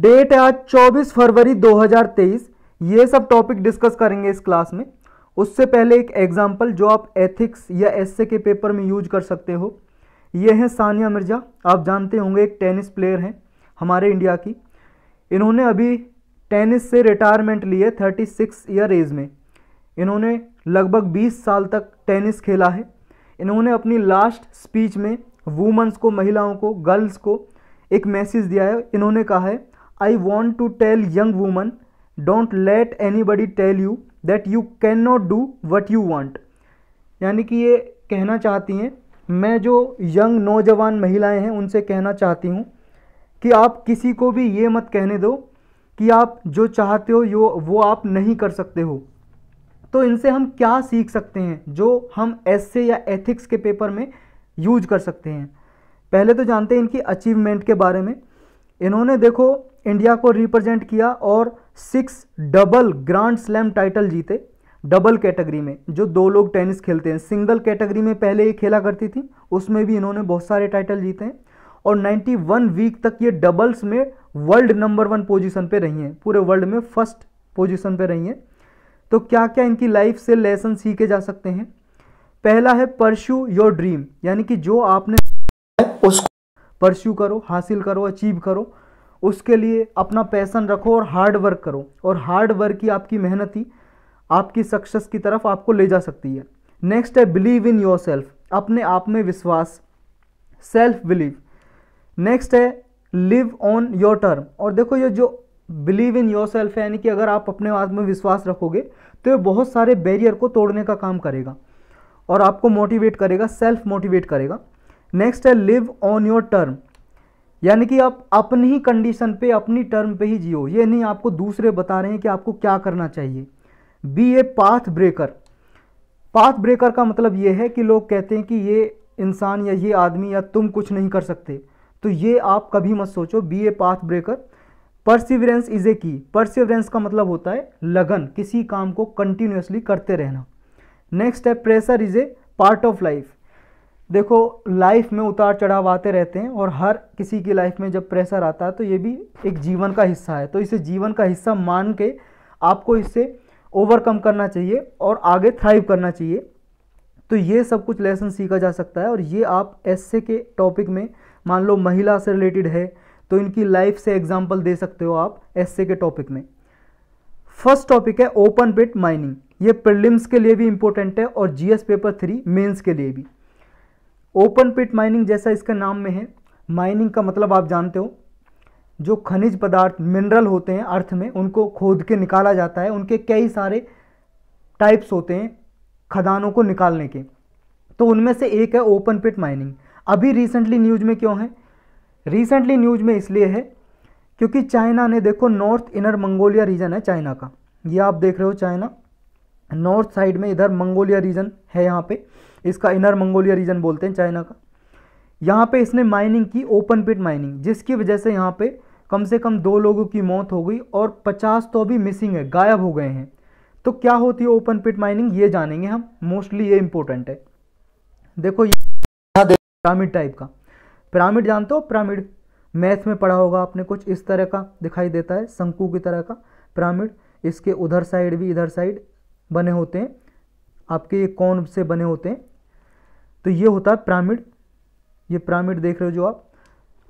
date है आज 24 फरवरी 2023 ये सब टॉपिक डिस्कस करेंगे इस क्लास में उससे पहले एक एग्जांपल जो आप एथिक्स या एसए के पेपर में यूज कर सकते हो ये हैं सानिया मिर्ज़ा आप जानते होंगे एक टेनिस प्लेयर हैं हमारे इंडिया की इन्होंने अभी टेनिस से रिटायरमेंट लिए 36 सिक्स ईयर एज में इन्होंने लगभग 20 साल तक टेनिस खेला है इन्होंने अपनी लास्ट स्पीच में वूमन्स को महिलाओं को गर्ल्स को एक मैसेज दिया है इन्होंने कहा है I to tell young woman don't let anybody tell you that you can not do what you want यानी कि ये कहना चाहती हैं मैं जो यंग नौजवान महिलाएं हैं उनसे कहना चाहती हूँ कि आप किसी को भी ये मत कहने दो कि आप जो चाहते हो यो वो आप नहीं कर सकते हो तो इनसे हम क्या सीख सकते हैं जो हम ऐसे या एथिक्स के पेपर में यूज कर सकते हैं पहले तो जानते हैं इनकी अचीवमेंट के बारे में इन्होंने देखो इंडिया को रिप्रेजेंट किया और six double grand slam title जीते डबल कैटेगरी में जो दो लोग टेनिस खेलते हैं सिंगल कैटेगरी में पहले ये खेला करती थी उसमें भी इन्होंने बहुत सारे टाइटल जीते हैं और 91 वीक तक ये डबल्स में वर्ल्ड नंबर वन पोजीशन पे रही हैं पूरे वर्ल्ड में फर्स्ट पोजीशन पे रही हैं तो क्या क्या इनकी लाइफ से लेसन सीखे जा सकते हैं पहला है परशू योर ड्रीम यानी कि जो आपने उसको परस्यू करो हासिल करो अचीव करो उसके लिए अपना पैसन रखो और हार्ड वर्क करो और हार्ड वर्क की आपकी मेहनत ही आपकी सक्सेस की तरफ आपको ले जा सकती है नेक्स्ट है बिलीव इन योर सेल्फ अपने आप में विश्वास सेल्फ बिलीव नेक्स्ट है लिव ऑन योर टर्म और देखो ये जो बिलीव इन योर सेल्फ है यानी कि अगर आप अपने आप में विश्वास रखोगे तो ये बहुत सारे बैरियर को तोड़ने का काम करेगा और आपको मोटिवेट करेगा सेल्फ मोटिवेट करेगा नेक्स्ट है लिव ऑन योर टर्म यानी कि आप अपनी ही कंडीशन पे अपनी टर्म पे ही जियो ये नहीं आपको दूसरे बता रहे हैं कि आपको क्या करना चाहिए be a path breaker path breaker का मतलब ये है कि लोग कहते हैं कि ये इंसान या ये आदमी या तुम कुछ नहीं कर सकते तो ये आप कभी मत सोचो be a path breaker perseverance is a key perseverance का मतलब होता है लगन किसी काम को कंटिन्यूसली करते रहना नेक्स्ट है pressure is a part of life देखो लाइफ में उतार चढ़ाव आते रहते हैं और हर किसी की लाइफ में जब प्रेशर आता है तो ये भी एक जीवन का हिस्सा है तो इसे जीवन का हिस्सा मान के आपको इससे ओवरकम करना चाहिए और आगे थ्राइव करना चाहिए तो ये सब कुछ लेसन सीखा जा सकता है और ये आप ऐसे के टॉपिक में मान लो महिला से रिलेटेड है तो इनकी लाइफ से एग्जाम्पल दे सकते हो आप एसए के टॉपिक में फर्स्ट टॉपिक है ओपन पिट माइनिंग ये प्रिलिम्स के लिए भी इंपॉर्टेंट है और जीएस पेपर थ्री मेंस के लिए भी ओपन पिट माइनिंग जैसा इसका नाम में है माइनिंग का मतलब आप जानते हो जो खनिज पदार्थ मिनरल होते हैं अर्थ में उनको खोद के निकाला जाता है उनके कई सारे टाइप्स होते हैं खदानों को निकालने के तो उनमें से एक है ओपन पिट माइनिंग अभी रिसेंटली न्यूज़ में क्यों है रिसेंटली न्यूज़ में इसलिए है क्योंकि चाइना ने देखो नॉर्थ इनर मंगोलिया रीजन है चाइना का ये आप देख रहे हो चाइना नॉर्थ साइड में इधर मंगोलिया रीजन है यहाँ पे इसका इनर मंगोलिया रीजन बोलते हैं चाइना का यहाँ पे इसने माइनिंग की ओपन पिट माइनिंग जिसकी वजह से यहाँ पे कम से कम दो लोगों की मौत हो गई और पचास तो अभी मिसिंग है गायब हो गए हैं तो क्या होती है ओपन पिट माइनिंग ये जानेंगे हम मोस्टली ये इंपॉर्टेंट है देखो ये पिरामिड टाइप का पिरामिड जानते हो पिरामिड मैथ में पढ़ा होगा आपने कुछ इस तरह का दिखाई देता है शंकु की तरह का पिरामिड इसके उधर साइड भी इधर साइड बने होते हैं आपके ये कौन से बने होते हैं तो ये होता है प्रामिड ये प्रामिड देख रहे हो जो आप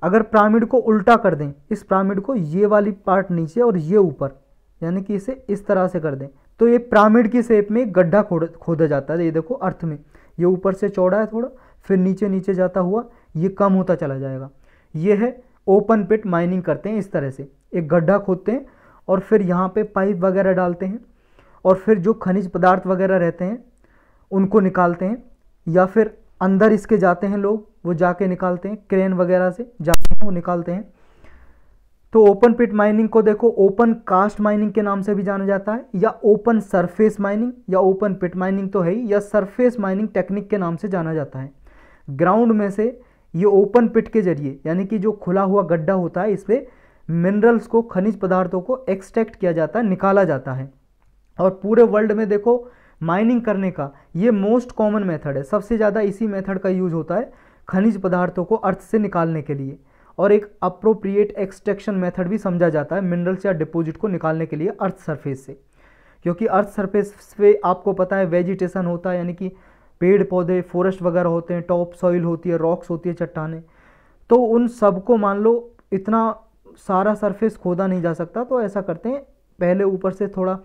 अगर प्रामिड को उल्टा कर दें इस प्रामिड को ये वाली पार्ट नीचे और ये ऊपर यानी कि इसे इस तरह से कर दें तो ये प्रामिड की शेप में गड्ढा खोदा जाता है ये देखो अर्थ में ये ऊपर से चौड़ा है थोड़ा फिर नीचे नीचे जाता हुआ ये कम होता चला जाएगा ये है ओपन पिट माइनिंग करते हैं इस तरह से एक गड्ढा खोदते हैं और फिर यहाँ पे पाइप वगैरह डालते हैं और फिर जो खनिज पदार्थ वगैरह रहते हैं उनको निकालते हैं या फिर अंदर इसके जाते हैं लोग वो जाके निकालते हैं क्रेन वगैरह से जाते हैं वो निकालते हैं तो ओपन पिट माइनिंग को देखो ओपन कास्ट माइनिंग के नाम से भी जाना जाता है या ओपन सरफेस माइनिंग या ओपन पिट माइनिंग तो है ही या सरफेस माइनिंग टेक्निक के नाम से जाना जाता है ग्राउंड में से ये ओपन पिट के जरिए यानी कि जो खुला हुआ गड्ढा होता है इस पर मिनरल्स को खनिज पदार्थों को एक्सट्रैक्ट किया जाता है निकाला जाता है और पूरे वर्ल्ड में देखो माइनिंग करने का ये मोस्ट कॉमन मेथड है सबसे ज़्यादा इसी मेथड का यूज होता है खनिज पदार्थों को अर्थ से निकालने के लिए और एक अप्रोप्रिएट एक्सट्रैक्शन मेथड भी समझा जाता है मिनरल्स या डिपोजिट को निकालने के लिए अर्थ सरफेस से क्योंकि अर्थ सरफेस पे आपको पता है वेजिटेशन होता है यानी कि पेड़ पौधे फॉरेस्ट वगैरह होते हैं टॉप सॉइल होती है रॉक्स होती है चट्टाने तो उन सबको मान लो इतना सारा सरफेस खोदा नहीं जा सकता तो ऐसा करते हैं पहले ऊपर से थोड़ा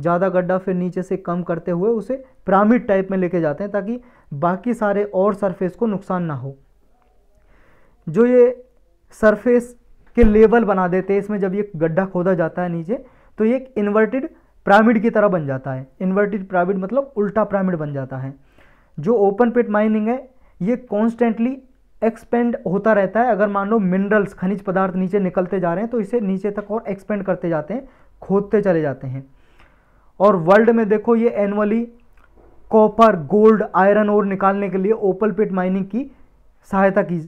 ज़्यादा गड्ढा फिर नीचे से कम करते हुए उसे पिरामिड टाइप में लेके जाते हैं ताकि बाकी सारे और सरफेस को नुकसान ना हो जो ये सरफेस के लेवल बना देते हैं इसमें जब ये गड्ढा खोदा जाता है नीचे तो ये एक इन्वर्टेड पिरामिड की तरह बन जाता है इन्वर्टेड पिरामिड मतलब उल्टा पिरामिड बन जाता है जो ओपन पिट माइनिंग है ये कॉन्स्टेंटली एक्सपेंड होता रहता है अगर मान लो मिनरल्स खनिज पदार्थ नीचे निकलते जा रहे हैं तो इसे नीचे तक और एक्सपेंड करते जाते हैं खोदते चले जाते हैं और वर्ल्ड में देखो ये एनुअली कॉपर गोल्ड आयरन और निकालने के लिए ओपल पिट माइनिंग की सहायता की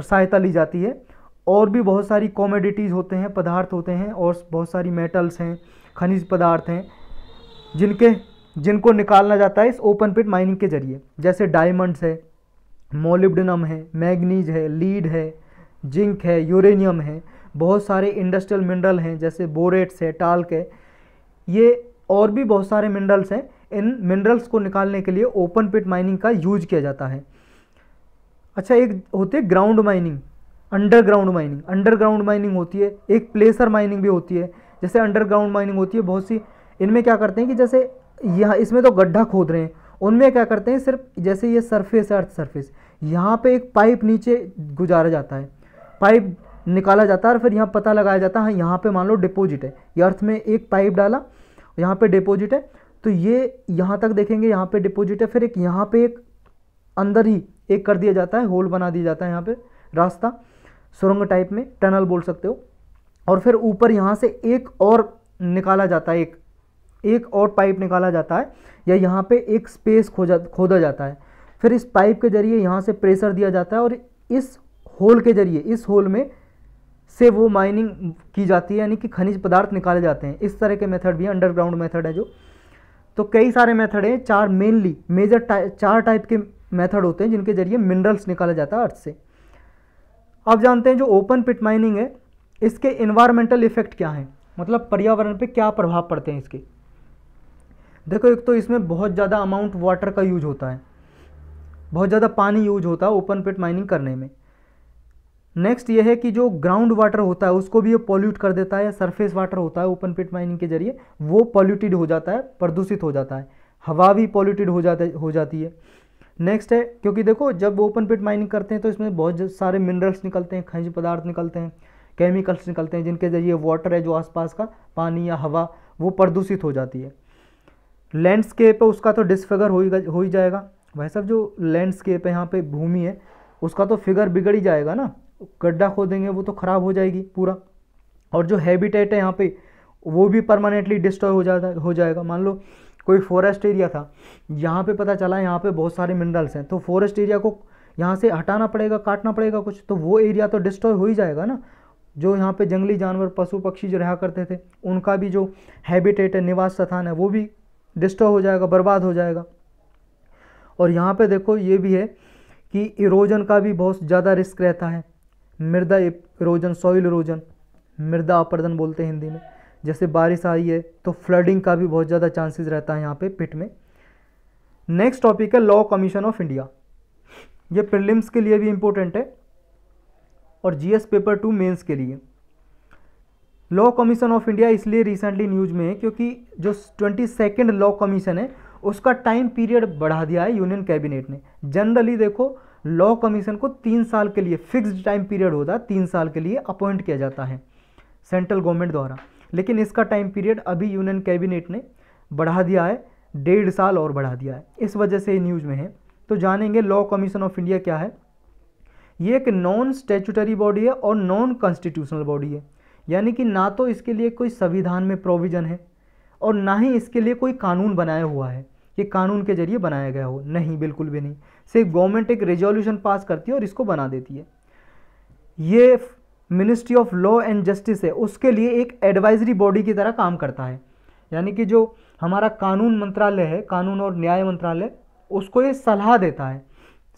सहायता ली जाती है और भी बहुत सारी कॉमोडिटीज़ होते हैं पदार्थ होते हैं और बहुत सारी मेटल्स हैं खनिज पदार्थ हैं जिनके जिनको निकालना जाता है इस ओपन पिट माइनिंग के जरिए जैसे डायमंड्स है मोलिब्डनम है मैग्नीज है लीड है जिंक है यूरेनियम है बहुत सारे इंडस्ट्रियल मिनरल हैं जैसे बोरेट्स है टाल्क है ये और भी बहुत सारे मिनरल्स हैं इन मिनरल्स को निकालने के लिए ओपन पिट माइनिंग का यूज किया जाता है अच्छा एक होते हैं ground mining underground mining underground mining होती है एक प्लेसर माइनिंग भी होती है जैसे अंडरग्राउंड माइनिंग होती है बहुत सी इनमें क्या करते हैं कि जैसे यहाँ इसमें तो गड्ढा खोद रहे हैं उनमें क्या करते हैं सिर्फ जैसे ये सरफेस है अर्थ सरफेस यहाँ पे एक पाइप नीचे गुजारा जाता है पाइप निकाला जाता है और फिर यहाँ पता लगाया जाता है हाँ, यहाँ पे मान लो डिपोजिट है ये अर्थ में एक पाइप डाला यहाँ पे डिपॉजिट है तो ये यहाँ तक देखेंगे यहाँ पे डिपॉजिट है फिर एक यहाँ पे एक अंदर ही एक कर दिया जाता है होल बना दिया जाता है यहाँ पे रास्ता सुरंग टाइप में टनल बोल सकते हो और फिर ऊपर यहाँ से एक और निकाला जाता है एक एक और पाइप निकाला जाता है या यहाँ पे एक स्पेस खोजा खोदा जाता है फिर इस पाइप के जरिए यहाँ से प्रेशर दिया जाता है और इस होल के जरिए इस होल में से वो माइनिंग की जाती है यानी कि खनिज पदार्थ निकाले जाते हैं इस तरह के मेथड भी अंडरग्राउंड मेथड है जो तो कई सारे मेथड हैं चार मेनली मेजर टाइप चार टाइप के मेथड होते हैं जिनके जरिए मिनरल्स निकाला जाता है अर्थ से अब जानते हैं जो ओपन पिट माइनिंग है इसके इन्वायरमेंटल इफेक्ट क्या हैं मतलब पर्यावरण पर क्या प्रभाव पड़ते हैं इसके देखो एक तो इसमें बहुत ज़्यादा अमाउंट वाटर का यूज होता है बहुत ज़्यादा पानी यूज होता है ओपन पिट माइनिंग करने में नेक्स्ट ये है कि जो ग्राउंड वाटर होता है उसको भी ये पॉल्यूट कर देता है या सरफेस वाटर होता है ओपन पिट माइनिंग के जरिए वो पॉल्यूटेड हो जाता है प्रदूषित हो जाता है हवा भी पॉल्यूटेड हो जाता हो जाती है नेक्स्ट है क्योंकि देखो जब ओपन पिट माइनिंग करते हैं तो इसमें बहुत सारे मिनरल्स निकलते हैं खनिज पदार्थ निकलते हैं केमिकल्स निकलते हैं जिनके जरिए वाटर है जो आसपास का पानी या हवा वो प्रदूषित हो जाती है लैंडस्केप है उसका तो डिसफिगर हो ही हो ही जाएगा भाई साहब जो लैंडस्केप है यहाँ पे भूमि है उसका तो फिगर बिगड़ ही जाएगा ना गड्ढा खोदेंगे वो तो ख़राब हो जाएगी पूरा और जो हैबिटेट है यहाँ पे वो भी परमानेंटली डिस्ट्रॉय हो जाता हो जाएगा मान लो कोई फॉरेस्ट एरिया था यहाँ पे पता चला यहाँ पे बहुत सारे मिनरल्स हैं तो फॉरेस्ट एरिया को यहाँ से हटाना पड़ेगा काटना पड़ेगा कुछ तो वो एरिया तो डिस्ट्रॉय हो ही जाएगा ना जो यहाँ पे जंगली जानवर पशु पक्षी जो रहा करते थे उनका भी जो हैबिटेट है निवास स्थान है वो भी डिस्ट्रॉय हो जाएगा बर्बाद हो जाएगा और यहाँ पे देखो ये भी है कि इरोजन का भी बहुत ज़्यादा रिस्क रहता है मृदा इरोजन सॉइल इरोजन मृदा अपर्दन बोलते हैं हिंदी में जैसे बारिश आई है तो फ्लडिंग का भी बहुत ज़्यादा चांसेस रहता है यहाँ पे पिट में नेक्स्ट टॉपिक है लॉ कमीशन ऑफ इंडिया ये प्रिलिम्स के लिए भी इम्पोर्टेंट है और जीएस पेपर टू मेंस के लिए लॉ कमीशन ऑफ इंडिया इसलिए रिसेंटली न्यूज़ में है क्योंकि जो ट्वेंटी सेकेंड लॉ कमीशन है उसका टाइम पीरियड बढ़ा दिया है यूनियन कैबिनेट ने जनरली देखो लॉ कमीशन को तीन साल के लिए फिक्स्ड टाइम पीरियड होता है तीन साल के लिए अपॉइंट किया जाता है सेंट्रल गवर्नमेंट द्वारा लेकिन इसका टाइम पीरियड अभी यूनियन कैबिनेट ने बढ़ा दिया है डेढ़ साल और बढ़ा दिया है इस वजह से न्यूज़ में है तो जानेंगे लॉ कमीशन ऑफ इंडिया क्या है ये एक नॉन स्टेचुटरी बॉडी है और नॉन कॉन्स्टिट्यूशनल बॉडी है यानी कि ना तो इसके लिए कोई संविधान में प्रोविज़न है और ना ही इसके लिए कोई कानून बनाया हुआ है ये कानून के जरिए बनाया गया हो नहीं बिल्कुल भी नहीं सिर्फ गवर्नमेंट एक रेजोल्यूशन पास करती है और इसको बना देती है ये Ministry of Law and Justice है उसके लिए एक एडवाइजरी बॉडी की तरह काम करता है यानी कि जो हमारा कानून मंत्रालय है कानून और न्याय मंत्रालय उसको ये सलाह देता है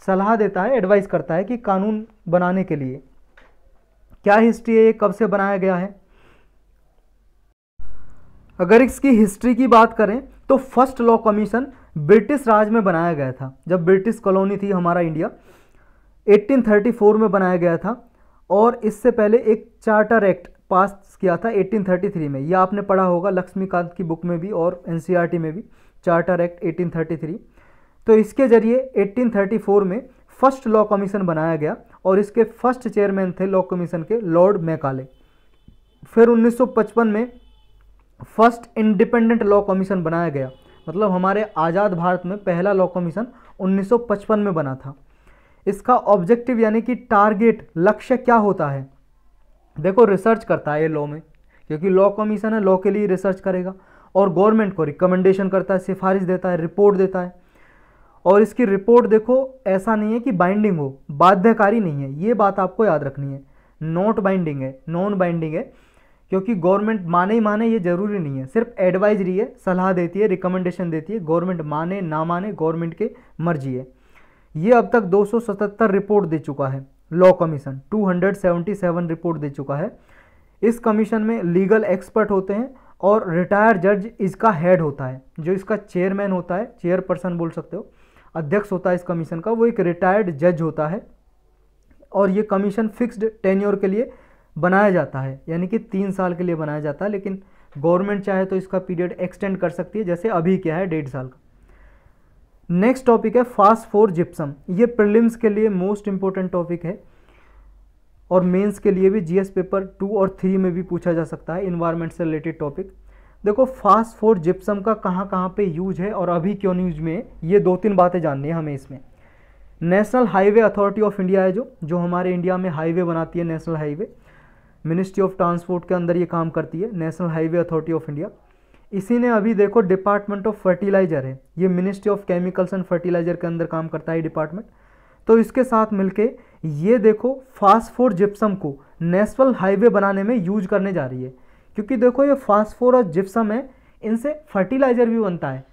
सलाह देता है एडवाइस करता है कि कानून बनाने के लिए क्या हिस्ट्री है ये कब से बनाया गया है अगर इसकी हिस्ट्री की बात करें तो first Law Commission British Raj में बनाया गया था जब ब्रिटिश कॉलोनी थी हमारा इंडिया 1834 में बनाया गया था और इससे पहले एक चार्टर एक्ट पास किया था 1833 में यह आपने पढ़ा होगा लक्ष्मीकांत की बुक में भी और एन में भी चार्टर एक्ट 1833 तो इसके जरिए 1834 में फर्स्ट लॉ कमीशन बनाया गया और इसके फर्स्ट चेयरमैन थे लॉ कमीशन के लॉर्ड मैकाले फिर 1955 में फर्स्ट इंडिपेंडेंट लॉ कमीशन बनाया गया मतलब हमारे आज़ाद भारत में पहला लॉ कमीशन 1955 में बना था इसका ऑब्जेक्टिव यानी कि टारगेट लक्ष्य क्या होता है देखो रिसर्च करता है ये लॉ में क्योंकि लॉ कमीशन है लॉ के लिए रिसर्च करेगा और गवर्नमेंट को रिकमेंडेशन करता है सिफारिश देता है रिपोर्ट देता है और इसकी रिपोर्ट देखो ऐसा नहीं है कि बाइंडिंग हो बाध्यकारी नहीं है ये बात आपको याद रखनी है नॉट बाइंडिंग है नॉन बाइंडिंग है क्योंकि गवर्नमेंट माने ही माने ये ज़रूरी नहीं है सिर्फ एडवाइजरी है सलाह देती है रिकमेंडेशन देती है गवर्नमेंट माने ना माने गवर्नमेंट के मर्जी है ये अब तक 277 रिपोर्ट दे चुका है लॉ कमीशन 277 रिपोर्ट दे चुका है इस कमीशन में लीगल एक्सपर्ट होते हैं और रिटायर्ड जज इसका हेड होता है जो इसका चेयरमैन होता है चेयरपर्सन बोल सकते हो अध्यक्ष होता है इस कमीशन का वो एक रिटायर्ड जज होता है और ये कमीशन फिक्स्ड टेन्योर के लिए बनाया जाता है यानी कि तीन साल के लिए बनाया जाता है लेकिन गवर्नमेंट चाहे तो इसका पीरियड एक्सटेंड कर सकती है जैसे अभी क्या है डेढ़ साल का नेक्स्ट टॉपिक है फास्ट फोर जिप्सम ये प्रिलिम्स के लिए मोस्ट इंपॉर्टेंट टॉपिक है और मेंस के लिए भी जीएस पेपर टू और थ्री में भी पूछा जा सकता है इन्वायरमेंट से रिलेटेड टॉपिक देखो फास्ट फोर जिप्सम का कहाँ कहाँ पे यूज है और अभी क्यों यूज में है ये दो तीन बातें जाननी है हमें इसमें National highway authority of India है जो जो हमारे इंडिया में हाईवे बनाती है national Highway Ministry of Transport के अंदर ये काम करती है नेशनल हाईवे अथॉरिटी ऑफ इंडिया इसी ने अभी देखो डिपार्टमेंट ऑफ फर्टिलाइज़र है ये Ministry of Chemicals and Fertiliser के अंदर काम करता है डिपार्टमेंट तो इसके साथ मिलके ये देखो फास्फोर जिप्सम को नेशनल हाईवे बनाने में यूज करने जा रही है क्योंकि देखो ये फास्फोर और जिप्सम है इनसे फर्टिलाइज़र भी बनता है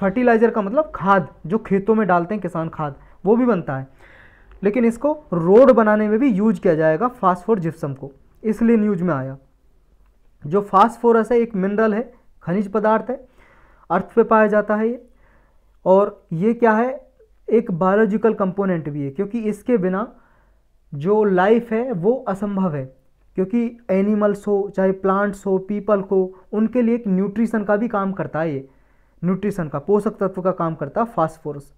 फर्टिलाइज़र का मतलब खाद जो खेतों में डालते हैं किसान खाद वो भी बनता है लेकिन इसको रोड बनाने में भी यूज किया जाएगा फास्फोर जिप्सम को इसलिए न्यूज में आया जो फास्फोरस है एक मिनरल है खनिज पदार्थ है अर्थ पे पाया जाता है ये और ये क्या है एक बायोलॉजिकल कंपोनेंट भी है क्योंकि इसके बिना जो लाइफ है वो असंभव है क्योंकि एनिमल्स हो चाहे प्लांट्स हो पीपल हो उनके लिए एक न्यूट्रिशन का भी काम करता है ये न्यूट्रिशन का पोषक तत्व का काम करता है फास्फोरस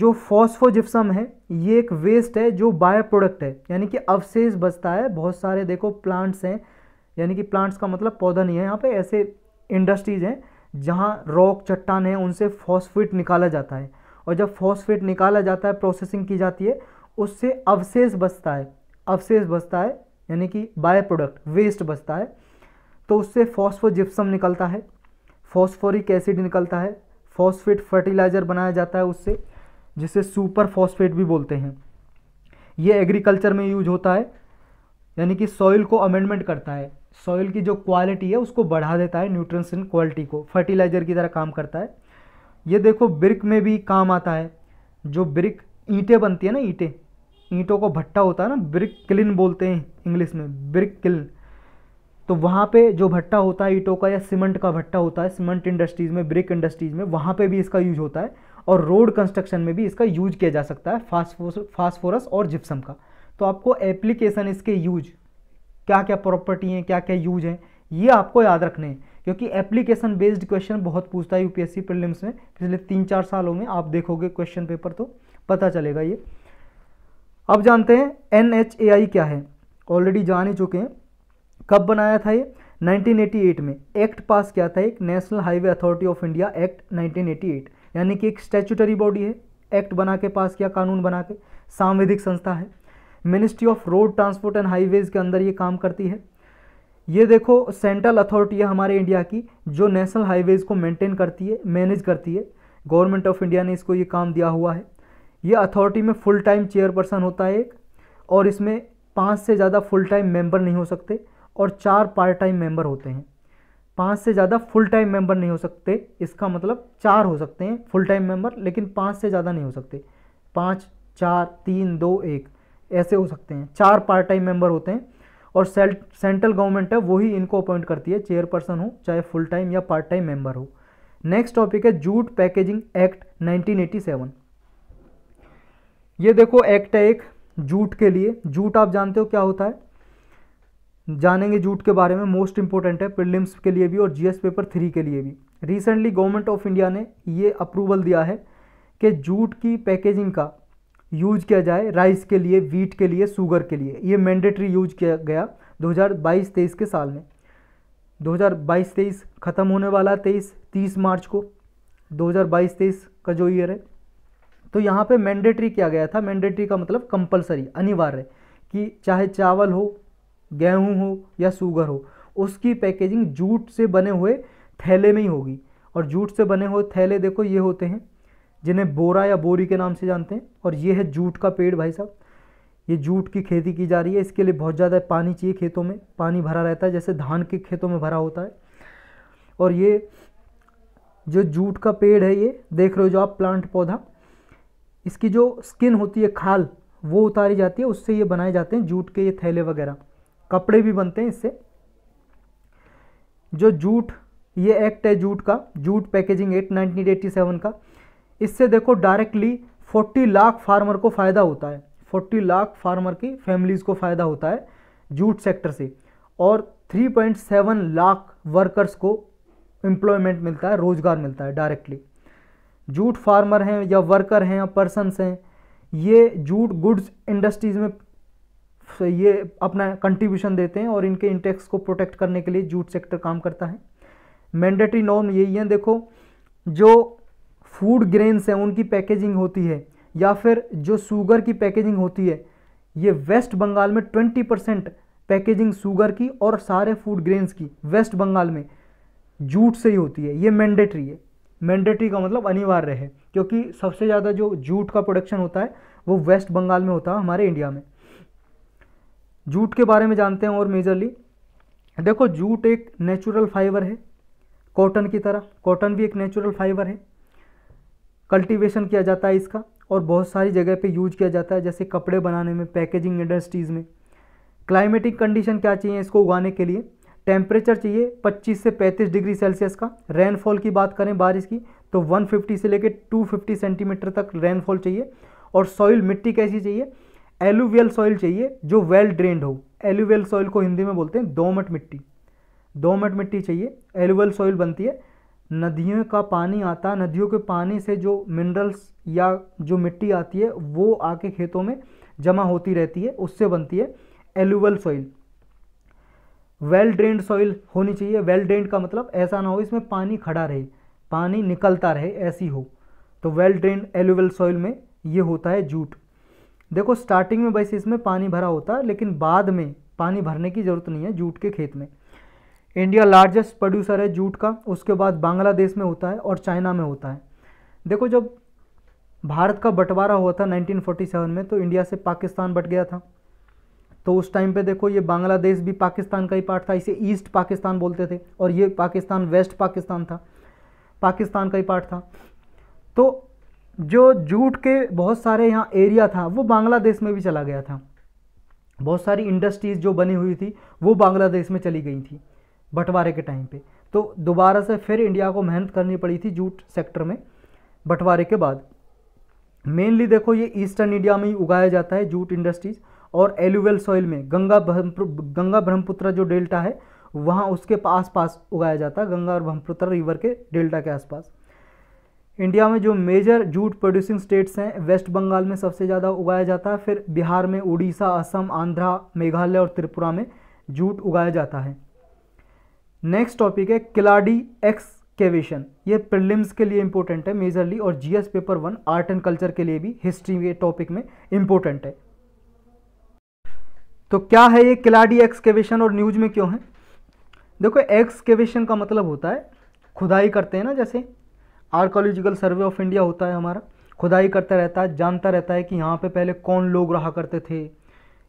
जो फॉस्फोजिप्सम है ये एक वेस्ट है जो बाय प्रोडक्ट है यानी कि अवशेष बचता है बहुत सारे देखो प्लांट्स हैं यानी कि प्लांट्स का मतलब पौधा नहीं है यहाँ पे ऐसे इंडस्ट्रीज हैं जहाँ रॉक चट्टान है उनसे फॉस्फेट निकाला जाता है और जब फॉस्फेट निकाला जाता है प्रोसेसिंग की जाती है उससे अवशेष बचता है अवशेष बचता है यानी कि बाय प्रोडक्ट वेस्ट बचता है तो उससे फॉस्फोजिप्सम निकलता है फॉस्फोरिक एसिड निकलता है फॉस्फेट फर्टिलाइज़र बनाया जाता है उससे जिसे सुपर फॉस्फेट भी बोलते हैं ये एग्रीकल्चर में यूज होता है यानी कि सॉइल को अमेंडमेंट करता है सॉइल की जो क्वालिटी है उसको बढ़ा देता है न्यूट्रंस इन क्वालिटी को फर्टिलाइज़र की तरह काम करता है ये देखो ब्रिक में भी काम आता है जो ब्रिक ईंटें बनती है ना ईंटें ईंटों को भट्टा होता है ना ब्रिक क्लिन बोलते हैं इंग्लिश में ब्रिक क्लिन तो वहाँ पे जो भट्टा होता है ईंटों का या सीमेंट का भट्टा होता है सीमेंट इंडस्ट्रीज़ में ब्रिक इंडस्ट्रीज़ में वहाँ पे भी इसका यूज होता है और रोड कंस्ट्रक्शन में भी इसका यूज किया जा सकता है फास्फोरस और जिप्सम का तो आपको एप्लीकेशन इसके यूज क्या क्या प्रॉपर्टी हैं क्या क्या यूज हैं ये आपको याद रखने हैं क्योंकि एप्लीकेशन बेस्ड क्वेश्चन बहुत पूछता है यूपीएससी प्रीलिम्स में पिछले तीन चार सालों में आप देखोगे क्वेश्चन पेपर तो पता चलेगा ये अब जानते हैं एन क्या है ऑलरेडी जान ही चुके हैं कब बनाया था ये 1988 में एक्ट पास किया था एक National highway authority of India Act 1988 यानी कि एक स्टैचूटरी बॉडी है एक्ट बना के पास किया कानून बना के सांविधिक संस्था है Ministry of Road Transport and Highways के अंदर ये काम करती है ये देखो सेंट्रल अथॉरिटी है हमारे इंडिया की जो नेशनल हाईवेज़ को मेंटेन करती है मैनेज करती है गवर्नमेंट ऑफ इंडिया ने इसको ये काम दिया हुआ है ये अथॉरिटी में फुल टाइम चेयरपर्सन होता है एक और इसमें पाँच से ज़्यादा फुल टाइम मेंबर नहीं हो सकते और चार पार्ट टाइम मेंबर होते हैं पाँच से ज़्यादा फुल टाइम मेंबर नहीं हो सकते इसका मतलब चार हो सकते हैं फुल टाइम मेंबर लेकिन पाँच से ज़्यादा नहीं हो सकते पाँच चार तीन दो एक ऐसे हो सकते हैं चार पार्ट टाइम मेंबर होते हैं और सेल सेंट्रल गवर्नमेंट है वही इनको अपॉइंट करती है चेयरपर्सन हो चाहे फुल टाइम या पार्ट टाइम मेंबर हो नेक्स्ट टॉपिक है जूट पैकेजिंग एक्ट नाइनटीन ये देखो एक्ट है एक जूट के लिए जूट आप जानते हो क्या होता है जानेंगे जूट के बारे में मोस्ट इंपॉर्टेंट है प्रिलिम्स के लिए भी और जीएस पेपर थ्री के लिए भी रिसेंटली गवर्नमेंट ऑफ इंडिया ने ये अप्रूवल दिया है कि जूट की पैकेजिंग का यूज किया जाए राइस के लिए वीट के लिए शुगर के लिए ये मैंडेटरी यूज किया गया 2022-23 के साल में 2022-23 ख़त्म होने वाला तेईस तीस मार्च को 2022-23 का जो ईयर है तो यहाँ पे मैंडेटरी किया गया था मैंडेटरी का मतलब कंपलसरी अनिवार्य कि चाहे चावल हो गेहूँ हो या सूगर हो उसकी पैकेजिंग जूट से बने हुए थैले में ही होगी और जूट से बने हुए थैले देखो ये होते हैं जिन्हें बोरा या बोरी के नाम से जानते हैं और ये है जूट का पेड़ भाई साहब ये जूट की खेती की जा रही है इसके लिए बहुत ज़्यादा पानी चाहिए खेतों में पानी भरा रहता है जैसे धान के खेतों में भरा होता है और ये जो जूट का पेड़ है ये देख रहे हो जो आप प्लांट पौधा इसकी जो स्किन होती है खाल वो उतारी जाती है उससे ये बनाए जाते हैं जूट के ये थैले वगैरह कपड़े भी बनते हैं इससे जो जूट ये एक्ट है जूट का जूट पैकेजिंग एक्ट नाइनटीन का इससे देखो डायरेक्टली 40 लाख फार्मर को फ़ायदा होता है 40 लाख फार्मर की फैमिलीज़ को फ़ायदा होता है जूट सेक्टर से और 3.7 लाख वर्कर्स को एम्प्लॉयमेंट मिलता है रोज़गार मिलता है डायरेक्टली जूट फार्मर हैं या वर्कर हैं या पर्सनस हैं ये जूट गुड्स इंडस्ट्रीज़ में ये अपना कंट्रीब्यूशन देते हैं और इनके इंटेक्स को प्रोटेक्ट करने के लिए जूट सेक्टर काम करता है मैंडेटरी नॉर्म यही है देखो जो फूड ग्रेन्स हैं उनकी पैकेजिंग होती है या फिर जो शुगर की पैकेजिंग होती है ये वेस्ट बंगाल में ट्वेंटी परसेंट पैकेजिंग शुगर की और सारे फूड ग्रेन्स की वेस्ट बंगाल में जूट से ही होती है ये मैंडेटरी है मैंडेटरी का मतलब अनिवार्य है क्योंकि सबसे ज़्यादा जो जूट का प्रोडक्शन होता है वो वेस्ट बंगाल में होता है हमारे इंडिया में जूट के बारे में जानते हैं और मेजरली देखो जूट एक नेचुरल फाइबर है कॉटन की तरह कॉटन भी एक नेचुरल फाइबर है कल्टीवेशन किया जाता है इसका और बहुत सारी जगह पे यूज किया जाता है जैसे कपड़े बनाने में पैकेजिंग इंडस्ट्रीज़ में क्लाइमेटिक कंडीशन क्या चाहिए इसको उगाने के लिए टेम्परेचर चाहिए 25 से 35 डिग्री सेल्सियस का रेनफॉल की बात करें बारिश की तो 150 से लेकर 250 सेंटीमीटर तक रेनफॉल चाहिए और सॉइल मिट्टी कैसी चाहिए एलुवियल सॉइल चाहिए जो वेल ड्रेनड हो एलुवियल सॉइल को हिंदी में बोलते हैं दोमट मिट्टी दोमट मिट्टी चाहिए एलुवियल सॉइल बनती है नदियों का पानी आता नदियों के पानी से जो मिनरल्स या जो मिट्टी आती है वो आके खेतों में जमा होती रहती है उससे बनती है alluvial soil well drained soil होनी चाहिए वेल ड्रेनड का मतलब ऐसा ना हो इसमें पानी खड़ा रहे पानी निकलता रहे ऐसी हो तो वेल ड्रेन एलुवियल सॉइल में ये होता है जूट देखो स्टार्टिंग में वैसे इसमें पानी भरा होता है लेकिन बाद में पानी भरने की ज़रूरत नहीं है जूट के खेत में इंडिया लार्जेस्ट प्रोड्यूसर है जूट का उसके बाद बांग्लादेश में होता है और चाइना में होता है देखो जब भारत का बंटवारा हुआ था 1947 में तो इंडिया से पाकिस्तान बट गया था तो उस टाइम पे देखो ये बांग्लादेश भी पाकिस्तान का ही पार्ट था इसे ईस्ट पाकिस्तान बोलते थे और ये पाकिस्तान वेस्ट पाकिस्तान था पाकिस्तान का ही पार्ट था तो जो जूट के बहुत सारे यहाँ एरिया था वो बांग्लादेश में भी चला गया था बहुत सारी इंडस्ट्रीज़ जो बनी हुई थी वो बांग्लादेश में चली गई थी बंटवारे के टाइम पे तो दोबारा से फिर इंडिया को मेहनत करनी पड़ी थी जूट सेक्टर में बंटवारे के बाद मेनली देखो ये ईस्टर्न इंडिया में ही उगाया जाता है जूट इंडस्ट्रीज़ और एलुवेल सॉइल में गंगा गंगा ब्रह्मपुत्र जो डेल्टा है वहाँ उसके आस पास उगाया जाता है गंगा और ब्रह्मपुत्र रिवर के डेल्टा के आसपास इंडिया में जो मेजर जूट प्रोड्यूसिंग स्टेट्स हैं वेस्ट बंगाल में सबसे ज़्यादा उगाया जाता है फिर बिहार में उड़ीसा असम आंध्रा मेघालय और त्रिपुरा में जूट उगाया जाता है नेक्स्ट टॉपिक है किलाडी एक्सकेवेशन ये प्रिलिम्स के लिए इंपॉर्टेंट है मेजरली और GS paper one art and culture के लिए भी हिस्ट्री के टॉपिक में इम्पोर्टेंट है तो क्या है ये किलाडी एक्सकेवेशन और न्यूज में क्यों है देखो एक्सकेवेशन का मतलब होता है खुदाई करते हैं ना जैसे आर्कोलॉजिकल सर्वे ऑफ इंडिया होता है हमारा खुदाई करता रहता है जानता रहता है कि यहाँ पे पहले कौन लोग रहा करते थे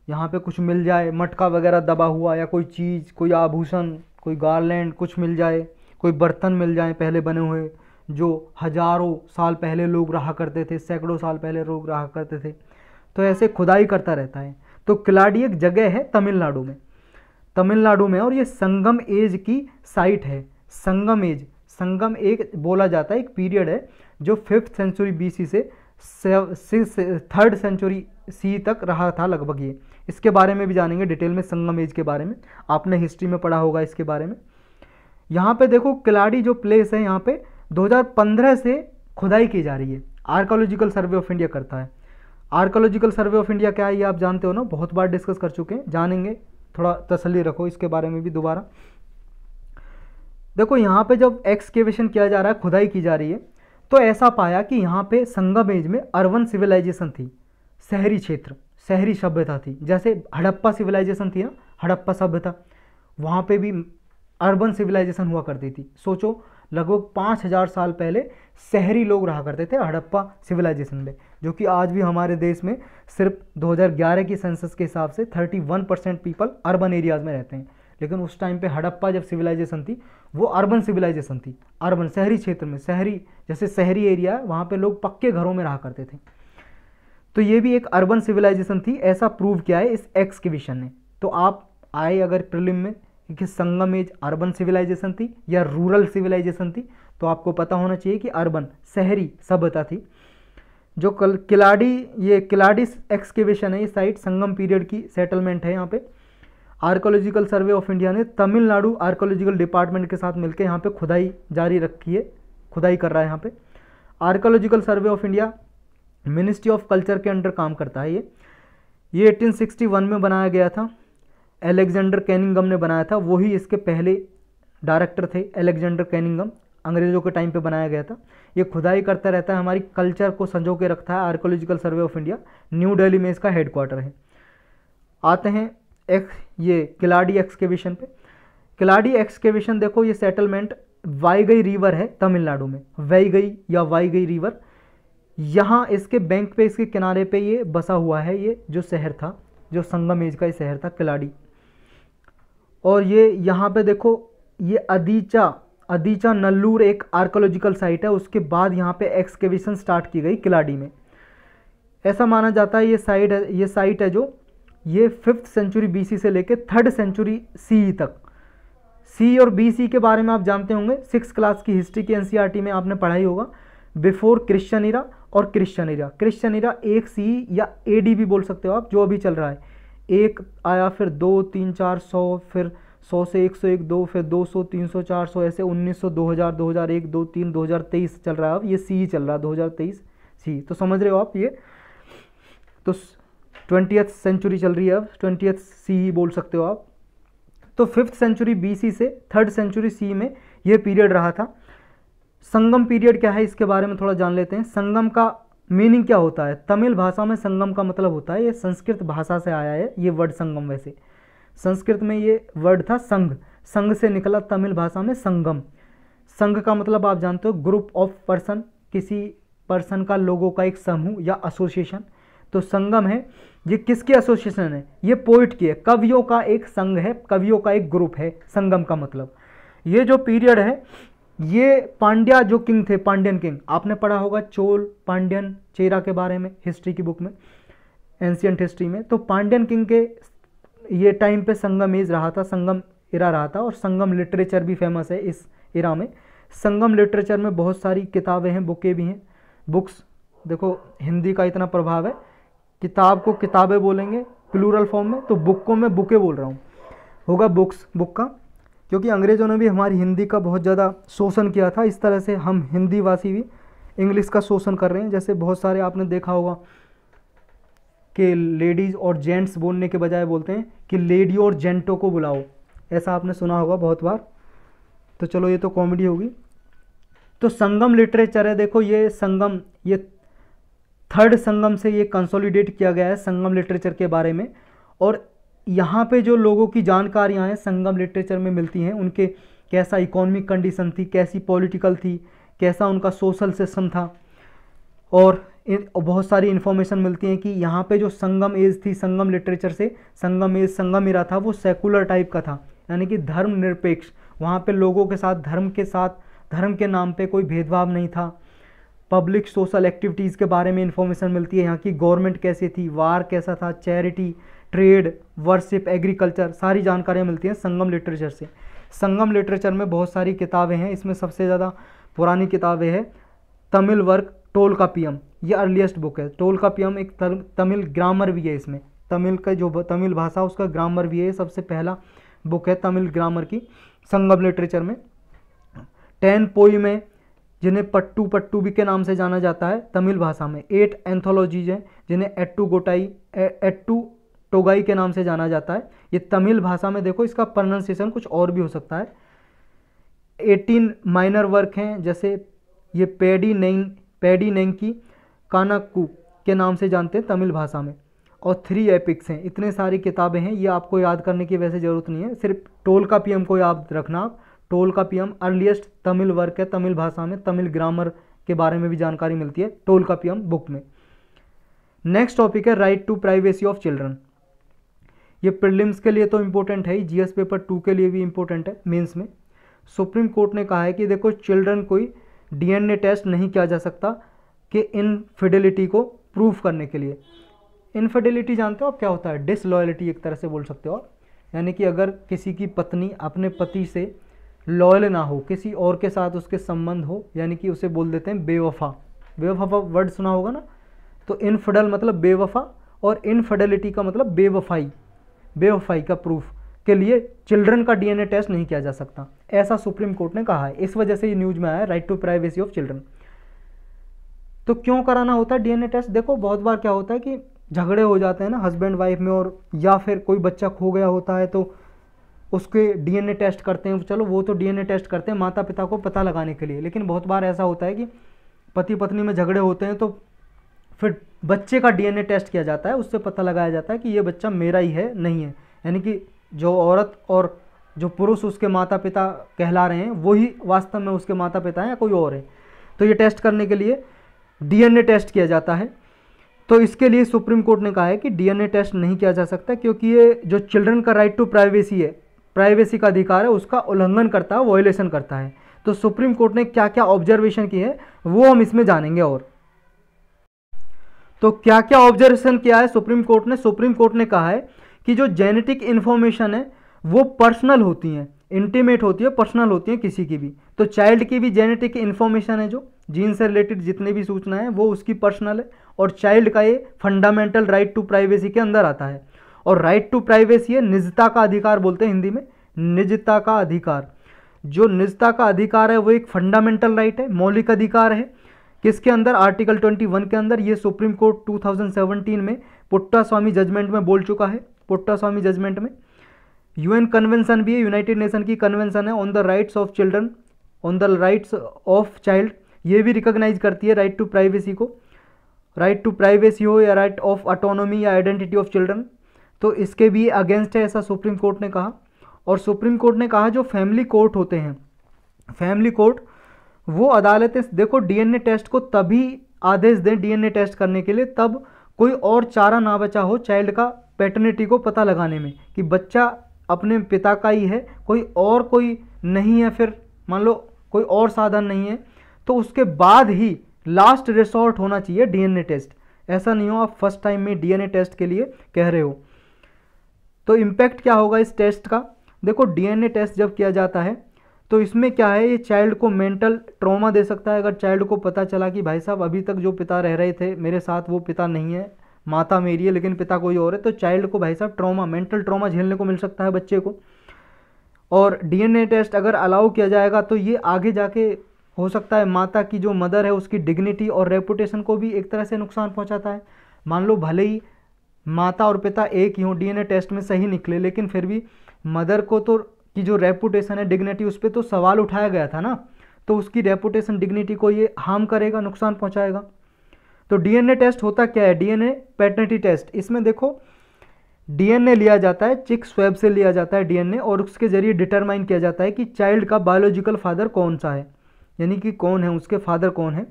यहाँ पे कुछ मिल जाए मटका वगैरह दबा हुआ या कोई चीज़ कोई आभूषण कोई गारलैंड कुछ मिल जाए कोई बर्तन मिल जाए पहले बने हुए जो हजारों साल पहले लोग रहा करते थे सैकड़ों साल पहले लोग रहा करते थे तो ऐसे खुदाई करता रहता है तो किलाडी एक जगह है तमिलनाडु में तमिलनाडु में और ये संगम एज की साइट है संगम एज संगम एक बोला जाता है एक पीरियड है जो फिफ्थ सेंचुरी बीसी से थर्ड सेंचुरी सी तक रहा था लगभग ये इसके बारे में भी जानेंगे डिटेल में संगम एज के बारे में आपने हिस्ट्री में पढ़ा होगा इसके बारे में यहाँ पे देखो किलाड़ी जो प्लेस है यहाँ पे 2015 से खुदाई की जा रही है आर्कोलॉजिकल सर्वे ऑफ इंडिया करता है आर्कोलॉजिकल सर्वे ऑफ इंडिया क्या है ये आप जानते हो ना बहुत बार डिस्कस कर चुके हैं जानेंगे थोड़ा तसली रखो इसके बारे में भी दोबारा देखो यहाँ पे जब एक्सकेवेशन किया जा रहा है खुदाई की जा रही है तो ऐसा पाया कि यहाँ पे संगम एज में अर्बन सिविलाइजेशन थी शहरी क्षेत्र शहरी सभ्यता थी जैसे हड़प्पा सिविलाइजेशन थी ना हड़प्पा सभ्यता वहाँ पे भी अर्बन सिविलाइजेशन हुआ करती थी सोचो लगभग पाँच हज़ार साल पहले शहरी लोग रहा करते थे हड़प्पा सिविलाइजेशन में जो कि आज भी हमारे देश में सिर्फ 2011 की सेंसस के हिसाब से 31 परसेंट पीपल अर्बन एरियाज़ में रहते हैं लेकिन उस टाइम पे हड़प्पा जब सिविलाइजेशन थी वो अर्बन सिविलाइजेशन थी अर्बन शहरी क्षेत्र में शहरी जैसे शहरी एरिया है वहाँ पर लोग पक्के घरों में रहा करते थे तो ये भी एक अर्बन सिविलाइजेशन थी ऐसा प्रूव किया है इस एक्सकिविशन ने तो आप आए अगर प्रिलिम में कि संगम एज अर्बन सिविलाइजेशन थी या रूरल सिविलाइजेशन थी तो आपको पता होना चाहिए कि अर्बन शहरी सभ्यता थी जो कल किलाड़ी ये किलाडी एक्सकेवेशन है ये साइट संगम पीरियड की सेटलमेंट है यहाँ पे आर्कोलॉजिकल सर्वे ऑफ इंडिया ने तमिलनाडु आर्कोलॉजिकल डिपार्टमेंट के साथ मिलकर यहाँ पे खुदाई जारी रखी है खुदाई कर रहा है यहाँ पे Archaeological Survey of India Ministry of Culture के अंडर काम करता है ये ये 1861 में बनाया गया था एलेक्जेंडर कैनिंगम ने बनाया था वही इसके पहले डायरेक्टर थे एलेक्जेंडर कैनिंगम अंग्रेज़ों के टाइम पर बनाया गया था ये खुदाई करता रहता है हमारी कल्चर को संजो के रखता है Archaeological Survey of India New Delhi में इसका हेडक्वार्टर है आते हैं एक्स ये किलाड़ी एक्सकेविशन पे किलाड़ी एक्सकेविशन देखो ये सेटलमेंट वाईगई रिवर है तमिलनाडु में वैगई या वाईगई रिवर यहाँ इसके बैंक पे इसके किनारे पे ये बसा हुआ है ये जो शहर था जो संगम एज का ये शहर था किलाड़ी और ये यहाँ पे देखो ये अदीचा अदीचा नल्लूर एक आर्कोलॉजिकल साइट है उसके बाद यहाँ पे एक्सकेविशन स्टार्ट की गई किलाड़ी में ऐसा माना जाता है ये साइट है ये साइट है जो ये फिफ्थ सेंचुरी बीसी से लेकर थर्ड सेंचुरी सीई तक सी और बी सी के बारे में आप जानते होंगे सिक्स क्लास की हिस्ट्री की एनसीईआरटी e में आपने पढ़ाई होगा बिफोर क्रिश्चन इरा और क्रिश्चन इरा क्रिश्चन इरा एक सी या ए डी भी बोल सकते हो आप जो अभी चल रहा है एक आया फिर दो तीन चार सौ फिर सौ से एक सौ एक दो फिर दो सौ तीन सौ चार सौ ऐसे उन्नीस सौ दो हज़ार दो हज़ार एक दो तीन दो हज़ार तेईस चल रहा है अब ये सी चल रहा है दो हज़ार तेईस सी तो समझ रहे हो आप ये तो ट्वेंटियथ सेंचुरी चल रही है अब ट्वेंटियथ सी ही बोल सकते हो आप तो फिफ्थ सेंचुरी बीसी से थर्ड सेंचुरी सी में ये पीरियड रहा था संगम पीरियड क्या है इसके बारे में थोड़ा जान लेते हैं संगम का मीनिंग क्या होता है तमिल भाषा में संगम का मतलब होता है ये संस्कृत भाषा से आया है ये वर्ड संगम वैसे संस्कृत में ये वर्ड था संघ संघ से निकला तमिल भाषा में संगम संघ का मतलब आप जानते हो ग्रुप ऑफ पर्सन किसी पर्सन का लोगों का एक समूह या एसोसिएशन तो संगम है ये किसकी एसोसिएशन है ये पोइट की है कवियों का एक संघ है कवियों का एक ग्रुप है संगम का मतलब ये जो पीरियड है ये पांड्या जो किंग थे पांड्यन किंग आपने पढ़ा होगा चोल पांड्यन चेरा के बारे में हिस्ट्री की बुक में एंशियंट हिस्ट्री में तो पांड्यन किंग के ये टाइम पे संगम एज रहा था संगम इरा रहा था और संगम लिटरेचर भी फेमस है इस इरा में संगम लिटरेचर में बहुत सारी किताबें हैं बुकें भी हैं बुक्स देखो हिंदी का इतना प्रभाव है किताब को किताबें बोलेंगे प्लूरल फॉर्म में तो बुक को मैं बुकें बोल रहा हूँ होगा बुक्स बुक का क्योंकि अंग्रेज़ों ने भी हमारी हिंदी का बहुत ज़्यादा शोषण किया था इस तरह से हम हिंदी वासी भी इंग्लिश का शोषण कर रहे हैं जैसे बहुत सारे आपने देखा होगा कि लेडीज़ और जेंट्स बोलने के बजाय बोलते हैं कि लेडी और जेंटों को बुलाओ ऐसा आपने सुना होगा बहुत बार तो चलो ये तो कॉमेडी होगी तो संगम लिटरेचर है देखो ये संगम ये थर्ड संगम से ये कंसोलिडेट किया गया है संगम लिटरेचर के बारे में और यहाँ पे जो लोगों की जानकारियाँ हैं संगम लिटरेचर में मिलती हैं उनके कैसा इकोनॉमिक कंडीशन थी कैसी पॉलिटिकल थी कैसा उनका सोशल सिस्टम था और इन बहुत सारी इन्फॉर्मेशन मिलती हैं कि यहाँ पे जो संगम एज थी संगम लिटरेचर से संगम एज संगम इरा था वो सेकुलर टाइप का था यानी कि धर्म निरपेक्ष वहाँ पे लोगों के साथ धर्म के साथ धर्म के नाम पे कोई भेदभाव नहीं था पब्लिक सोशल एक्टिविटीज़ के बारे में इंफॉर्मेशन मिलती है यहाँ की गवर्नमेंट कैसे थी वार कैसा था चैरिटी ट्रेड वर्शिप एग्रीकल्चर सारी जानकारियाँ मिलती हैं संगम लिटरेचर से संगम लिटरेचर में बहुत सारी किताबें हैं इसमें सबसे ज़्यादा पुरानी किताबें हैं Tamil work Tolkappiyam ये अर्लीस्ट बुक है टोल का पीएम एक तमिल ग्रामर भी है इसमें तमिल का जो तमिल भाषा उसका ग्रामर भी है सबसे पहला बुक है तमिल ग्रामर की संगम लिटरेचर में टेन पोई में जिन्हें पट्टू पट्टू भी के नाम से जाना जाता है तमिल भाषा में एट एंथोलॉजीज हैं जिन्हें एट्टू गोटाई एट्टू टोगाई के नाम से जाना जाता है ये तमिल भाषा में देखो इसका प्रोनाउंसिएशन कुछ और भी हो सकता है एटीन माइनर वर्क हैं जैसे ये पेडी नैंग पेडी नैंकी कानाक्कू के नाम से जानते हैं तमिल भाषा में और थ्री एपिक्स हैं इतने सारी किताबें हैं ये आपको याद करने की वैसे ज़रूरत नहीं है सिर्फ टोल का पीएम को याद रखना आप टोल का पीएम अर्लीस्ट तमिल वर्क है तमिल भाषा में तमिल ग्रामर के बारे में भी जानकारी मिलती है टोल का पीएम बुक में नेक्स्ट टॉपिक है right to privacy of children ये प्रिलिम्स के लिए तो इम्पोर्टेंट है ही जीएस पेपर टू के लिए भी इम्पोर्टेंट है मेंस में सुप्रीम कोर्ट ने कहा है कि देखो चिल्ड्रन कोई डीएनए टेस्ट नहीं किया जा सकता कि इनफिडेलिटी को प्रूव करने के लिए इनफिडेलिटी जानते हो आप क्या होता है डिसलॉयलिटी एक तरह से बोल सकते हो आप यानी कि अगर किसी की पत्नी अपने पति से लॉयल ना हो किसी और के साथ उसके संबंध हो यानी कि उसे बोल देते हैं बेवफा बेवफा वर्ड सुना होगा ना तो इनफिडल मतलब बेवफा और इनफिडेलिटी का मतलब बेवफाई बेवफाई का प्रूफ के लिए चिल्ड्रन का डीएनए टेस्ट नहीं किया जा सकता ऐसा सुप्रीम कोर्ट ने कहा है इस वजह से ये न्यूज में आया right to privacy of children तो क्यों कराना होता है डीएनए टेस्ट देखो बहुत बार क्या होता है कि झगड़े हो जाते हैं ना हस्बैंड वाइफ में और या फिर कोई बच्चा खो गया होता है तो उसके डीएनए टेस्ट करते हैं चलो वो तो डीएनए टेस्ट करते हैं माता पिता को पता लगाने के लिए लेकिन बहुत बार ऐसा होता है कि पति पत्नी में झगड़े होते हैं तो फिर बच्चे का डीएनए टेस्ट किया जाता है उससे पता लगाया जाता है कि ये बच्चा मेरा ही है नहीं है यानी कि जो औरत और जो पुरुष उसके माता पिता कहला रहे हैं वही वास्तव में उसके माता पिता हैं या कोई और है तो ये टेस्ट करने के लिए डीएनए टेस्ट किया जाता है तो इसके लिए सुप्रीम कोर्ट ने कहा है कि डीएनए टेस्ट नहीं किया जा सकता क्योंकि ये जो चिल्ड्रन का राइट टू प्राइवेसी है प्राइवेसी का अधिकार है उसका उल्लंघन करता है वॉयलेशन करता है तो सुप्रीम कोर्ट ने क्या क्या ऑब्जर्वेशन की है वो हम इसमें जानेंगे और तो क्या क्या ऑब्जर्वेशन किया है सुप्रीम कोर्ट ने सुप्रीम कोर्ट ने कहा है कि जो जेनेटिक इन्फॉर्मेशन है वो पर्सनल होती हैं इंटीमेट होती है पर्सनल होती है किसी की भी तो चाइल्ड की भी जेनेटिक इन्फॉर्मेशन है जो जीन से रिलेटेड जितनी भी सूचना है वो उसकी पर्सनल है और चाइल्ड का ये फंडामेंटल राइट टू प्राइवेसी के अंदर आता है और राइट टू प्राइवेसी है निजता का अधिकार बोलते हैं हिंदी में निजता का अधिकार जो निजता का अधिकार है वो एक फंडामेंटल राइट है मौलिक अधिकार है किसके अंदर आर्टिकल 21 के अंदर ये सुप्रीम कोर्ट 2017 में पुट्टा स्वामी जजमेंट में बोल चुका है पुट्टा स्वामी जजमेंट में यूएन कन्वेंशन भी है यूनाइटेड नेशन की कन्वेंशन है on the rights of children on the rights of child ये भी रिकॉग्नाइज करती है राइट टू प्राइवेसी को राइट टू प्राइवेसी हो या राइट ऑफ अटोनोमी या आइडेंटिटी ऑफ चिल्ड्रन तो इसके भी अगेंस्ट है ऐसा सुप्रीम कोर्ट ने कहा और सुप्रीम कोर्ट ने कहा जो फैमिली कोर्ट होते हैं फैमिली कोर्ट वो अदालतें देखो डीएनए टेस्ट को तभी आदेश दें डीएनए टेस्ट करने के लिए तब कोई और चारा ना बचा हो चाइल्ड का पैटर्निटी को पता लगाने में कि बच्चा अपने पिता का ही है कोई और कोई नहीं है फिर मान लो कोई और साधन नहीं है तो उसके बाद ही लास्ट रिसोर्ट होना चाहिए डीएनए टेस्ट ऐसा नहीं हो आप फर्स्ट टाइम में डीएनए टेस्ट के लिए कह रहे हो तो इम्पैक्ट क्या होगा इस टेस्ट का देखो डीएनए टेस्ट जब किया जाता है तो इसमें क्या है ये चाइल्ड को मेंटल ट्रॉमा दे सकता है अगर चाइल्ड को पता चला कि भाई साहब अभी तक जो पिता रह रहे थे मेरे साथ वो पिता नहीं है माता मेरी है लेकिन पिता कोई और है तो चाइल्ड को भाई साहब ट्रॉमा मेंटल ट्रॉमा झेलने को मिल सकता है बच्चे को और डीएनए टेस्ट अगर अलाउ किया जाएगा तो ये आगे जाके हो सकता है माता की जो मदर है उसकी डिग्निटी और रेपुटेशन को भी एक तरह से नुकसान पहुंचाता है मान लो भले ही माता और पिता एक ही हों डी टेस्ट में सही निकले लेकिन फिर भी मदर को तो की जो रेपुटेशन है डिग्निटी उस पर तो सवाल उठाया गया था ना तो उसकी रेपुटेशन डिग्निटी को ये हार्म करेगा नुकसान पहुंचाएगा तो डीएनए टेस्ट होता क्या है डीएनए पैटर्निटी टेस्ट इसमें देखो डीएनए लिया जाता है चिक स्वेब से लिया जाता है डीएनए और उसके जरिए डिटरमाइन किया जाता है कि चाइल्ड का बायोलॉजिकल फादर कौन सा है यानी कि कौन है उसके फादर कौन है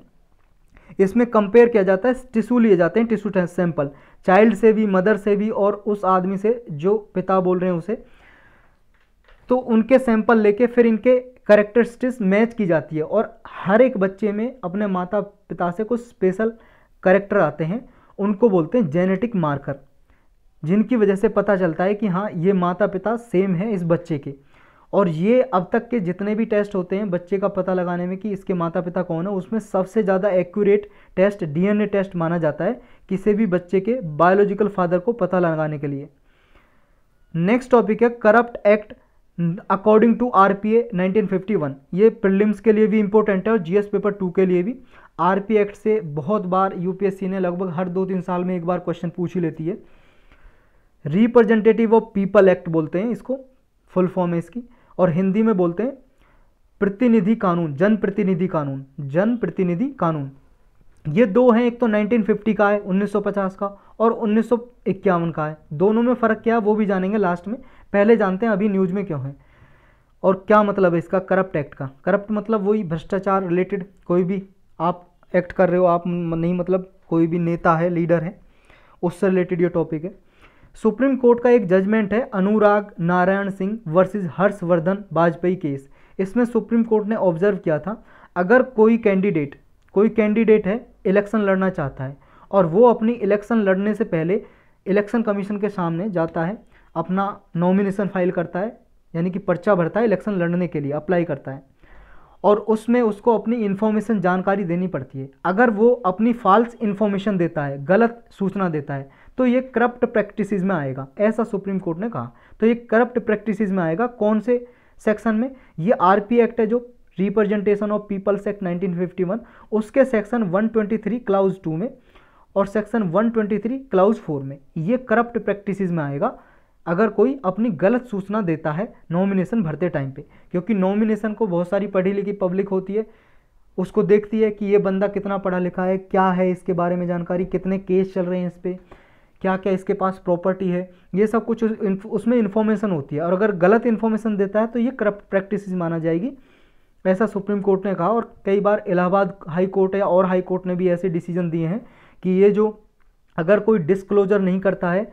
इसमें कंपेयर किया जाता है टिश्यू लिए जाते हैं टिश्यू सैंपल चाइल्ड से भी मदर से भी और उस आदमी से जो पिता बोल रहे हैं उसे तो उनके सैंपल लेके फिर इनके करेक्टरिस्टिक्स मैच की जाती है और हर एक बच्चे में अपने माता पिता से कुछ स्पेशल करेक्टर आते हैं उनको बोलते हैं जेनेटिक मार्कर जिनकी वजह से पता चलता है कि हाँ ये माता पिता सेम है इस बच्चे के और ये अब तक के जितने भी टेस्ट होते हैं बच्चे का पता लगाने में कि इसके माता पिता कौन है उसमें सबसे ज़्यादा एक्यूरेट टेस्ट डीएनए टेस्ट माना जाता है किसी भी बच्चे के बायोलॉजिकल फादर को पता लगाने के लिए नेक्स्ट टॉपिक है corrupt act according to R P A nineteen ये प्रिलिम्स के लिए भी इंपॉर्टेंट है और जी पेपर टू के लिए भी आर पी एक्ट से बहुत बार यू ने लगभग हर दो तीन साल में एक बार क्वेश्चन पूछ ही लेती है रिप्रेजेंटेटिव ऑफ पीपल एक्ट बोलते हैं इसको फुल फॉर्म है इसकी और हिंदी में बोलते हैं प्रतिनिधि कानून जन प्रतिनिधि कानून जन प्रतिनिधि कानून ये दो हैं एक तो 1950 का है 1950 का और उन्नीस का है दोनों में फ़र्क क्या है वो भी जानेंगे लास्ट में पहले जानते हैं अभी न्यूज़ में क्यों है और क्या मतलब है इसका करप्ट एक्ट का करप्ट मतलब वही भ्रष्टाचार रिलेटेड कोई भी आप एक्ट कर रहे हो आप नहीं मतलब कोई भी नेता है लीडर है उससे रिलेटेड ये टॉपिक है सुप्रीम कोर्ट का एक जजमेंट है अनुराग नारायण सिंह वर्सेस हर्षवर्धन वाजपेयी केस इसमें सुप्रीम कोर्ट ने ऑब्जर्व किया था अगर कोई कैंडिडेट कोई कैंडिडेट है इलेक्शन लड़ना चाहता है और वो अपनी इलेक्शन लड़ने से पहले इलेक्शन कमीशन के सामने जाता है अपना नॉमिनेशन फाइल करता है यानी कि पर्चा भरता है इलेक्शन लड़ने के लिए अप्लाई करता है और उसमें उसको अपनी इन्फॉर्मेशन जानकारी देनी पड़ती है अगर वो अपनी फॉल्स इन्फॉर्मेशन देता है गलत सूचना देता है तो ये करप्ट प्रैक्टिस में आएगा ऐसा सुप्रीम कोर्ट ने कहा तो ये करप्ट प्रैक्टिस में आएगा कौन से सेक्शन में ये आर एक्ट है जो रिप्रेजेंटेशन ऑफ पीपल्स एक्ट 1951 उसके सेक्शन 123 क्लाउज टू में और सेक्शन 123 क्लाउज फोर में ये करप्ट प्रैक्टिस में आएगा अगर कोई अपनी गलत सूचना देता है नॉमिनेशन भरते टाइम पे क्योंकि नॉमिनेशन को बहुत सारी पढ़ी लिखी पब्लिक होती है उसको देखती है कि ये बंदा कितना पढ़ा लिखा है क्या है इसके बारे में जानकारी कितने केस चल रहे हैं इस पर क्या क्या इसके पास प्रॉपर्टी है ये सब कुछ उस, उसमें इन्फॉर्मेशन होती है और अगर गलत इन्फॉर्मेशन देता है तो ये करप्ट प्रैक्टिस माना जाएगी ऐसा सुप्रीम कोर्ट ने कहा और कई बार इलाहाबाद हाई कोर्ट या और हाई कोर्ट ने भी ऐसे डिसीजन दिए हैं कि ये जो अगर कोई डिस्क्लोजर नहीं करता है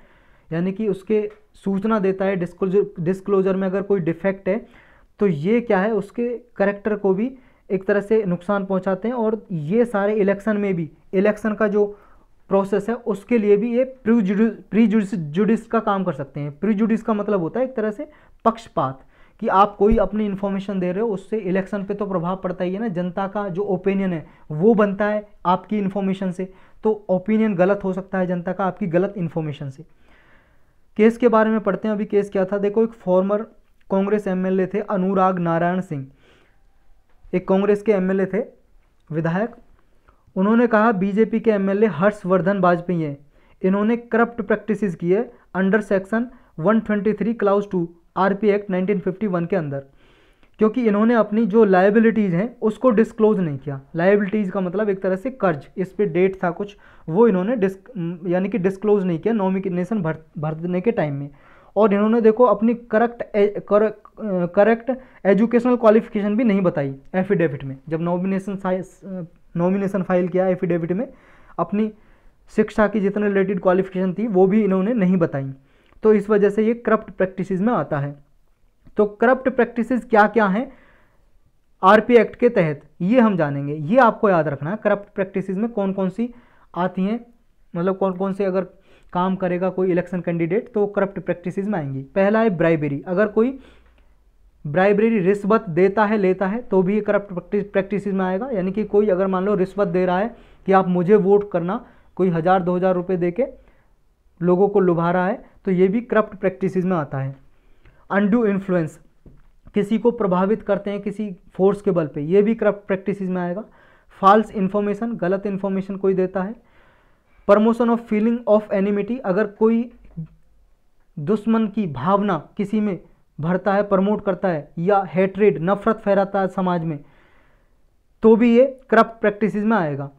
यानी कि उसके सूचना देता है डिस्क्लोजर डिस्क्लोजर में अगर कोई डिफेक्ट है तो ये क्या है उसके करेक्टर को भी एक तरह से नुकसान पहुंचाते हैं और ये सारे इलेक्शन में भी इलेक्शन का जो प्रोसेस है उसके लिए भी ये प्री जुडिस जुडिस का काम कर सकते हैं प्री जुडिस का मतलब होता है एक तरह से पक्षपात कि आप कोई अपनी इन्फॉर्मेशन दे रहे हो उससे इलेक्शन पे तो प्रभाव पड़ता ही है ना जनता का जो ओपिनियन है वो बनता है आपकी इन्फॉर्मेशन से तो ओपिनियन गलत हो सकता है जनता का आपकी गलत इन्फॉर्मेशन से केस के बारे में पढ़ते हैं अभी केस क्या था देखो एक फॉर्मर कांग्रेस एम थे अनुराग नारायण सिंह एक कांग्रेस के एम थे विधायक उन्होंने कहा बीजेपी के एमएलए हर्षवर्धन वाजपेयी हैं इन्होंने करप्ट प्रैक्टिसेस किए under section 123 clause two R act 1951 के अंदर क्योंकि इन्होंने अपनी जो लाइबिलिटीज़ हैं उसको डिस्क्लोज नहीं किया लाइबिलिटीज़ का मतलब एक तरह से कर्ज इस पर डेट था कुछ वो इन्होंने डिस्क यानी कि डिस्क्लोज नहीं किया नॉमिनेशन भर भरने के टाइम में और इन्होंने देखो अपनी करेक्ट करेक्ट एजुकेशनल क्वालिफिकेशन भी नहीं बताई एफिडेविट में जब नॉमिनेशन नॉमिनेशन फाइल किया एफिडेविट में अपनी शिक्षा की जितने रिलेटेड क्वालिफिकेशन थी वो भी इन्होंने नहीं बताई तो इस वजह से ये करप्ट प्रैक्टिस में आता है तो करप्ट प्रैक्टिस क्या क्या हैं आरपी एक्ट के तहत ये हम जानेंगे ये आपको याद रखना है करप्ट प्रैक्टिस में कौन कौन सी आती हैं मतलब कौन कौन से अगर काम करेगा कोई इलेक्शन कैंडिडेट तो करप्ट प्रैक्टिस में आएंगी पहला है ब्राइबेरी अगर कोई ब्राइबरी रिश्वत देता है लेता है तो भी ये करप्ट प्रैक्टिस में आएगा यानी कि कोई अगर मान लो रिश्वत दे रहा है कि आप मुझे वोट करना कोई हज़ार दो हज़ार रुपये दे के लोगों को लुभा रहा है तो ये भी करप्ट प्रैक्टिस में आता है अनड्यू इन्फ्लुएंस किसी को प्रभावित करते हैं किसी फोर्स के बल पे ये भी करप्ट प्रैक्टिस में आएगा फॉल्स इन्फॉर्मेशन गलत इन्फॉर्मेशन कोई देता है promotion of feeling of enmity अगर कोई दुश्मन की भावना किसी में भरता है प्रमोट करता है या हेट्रेड नफरत फहराता है समाज में तो भी ये करप्ट प्रैक्टिस में आएगा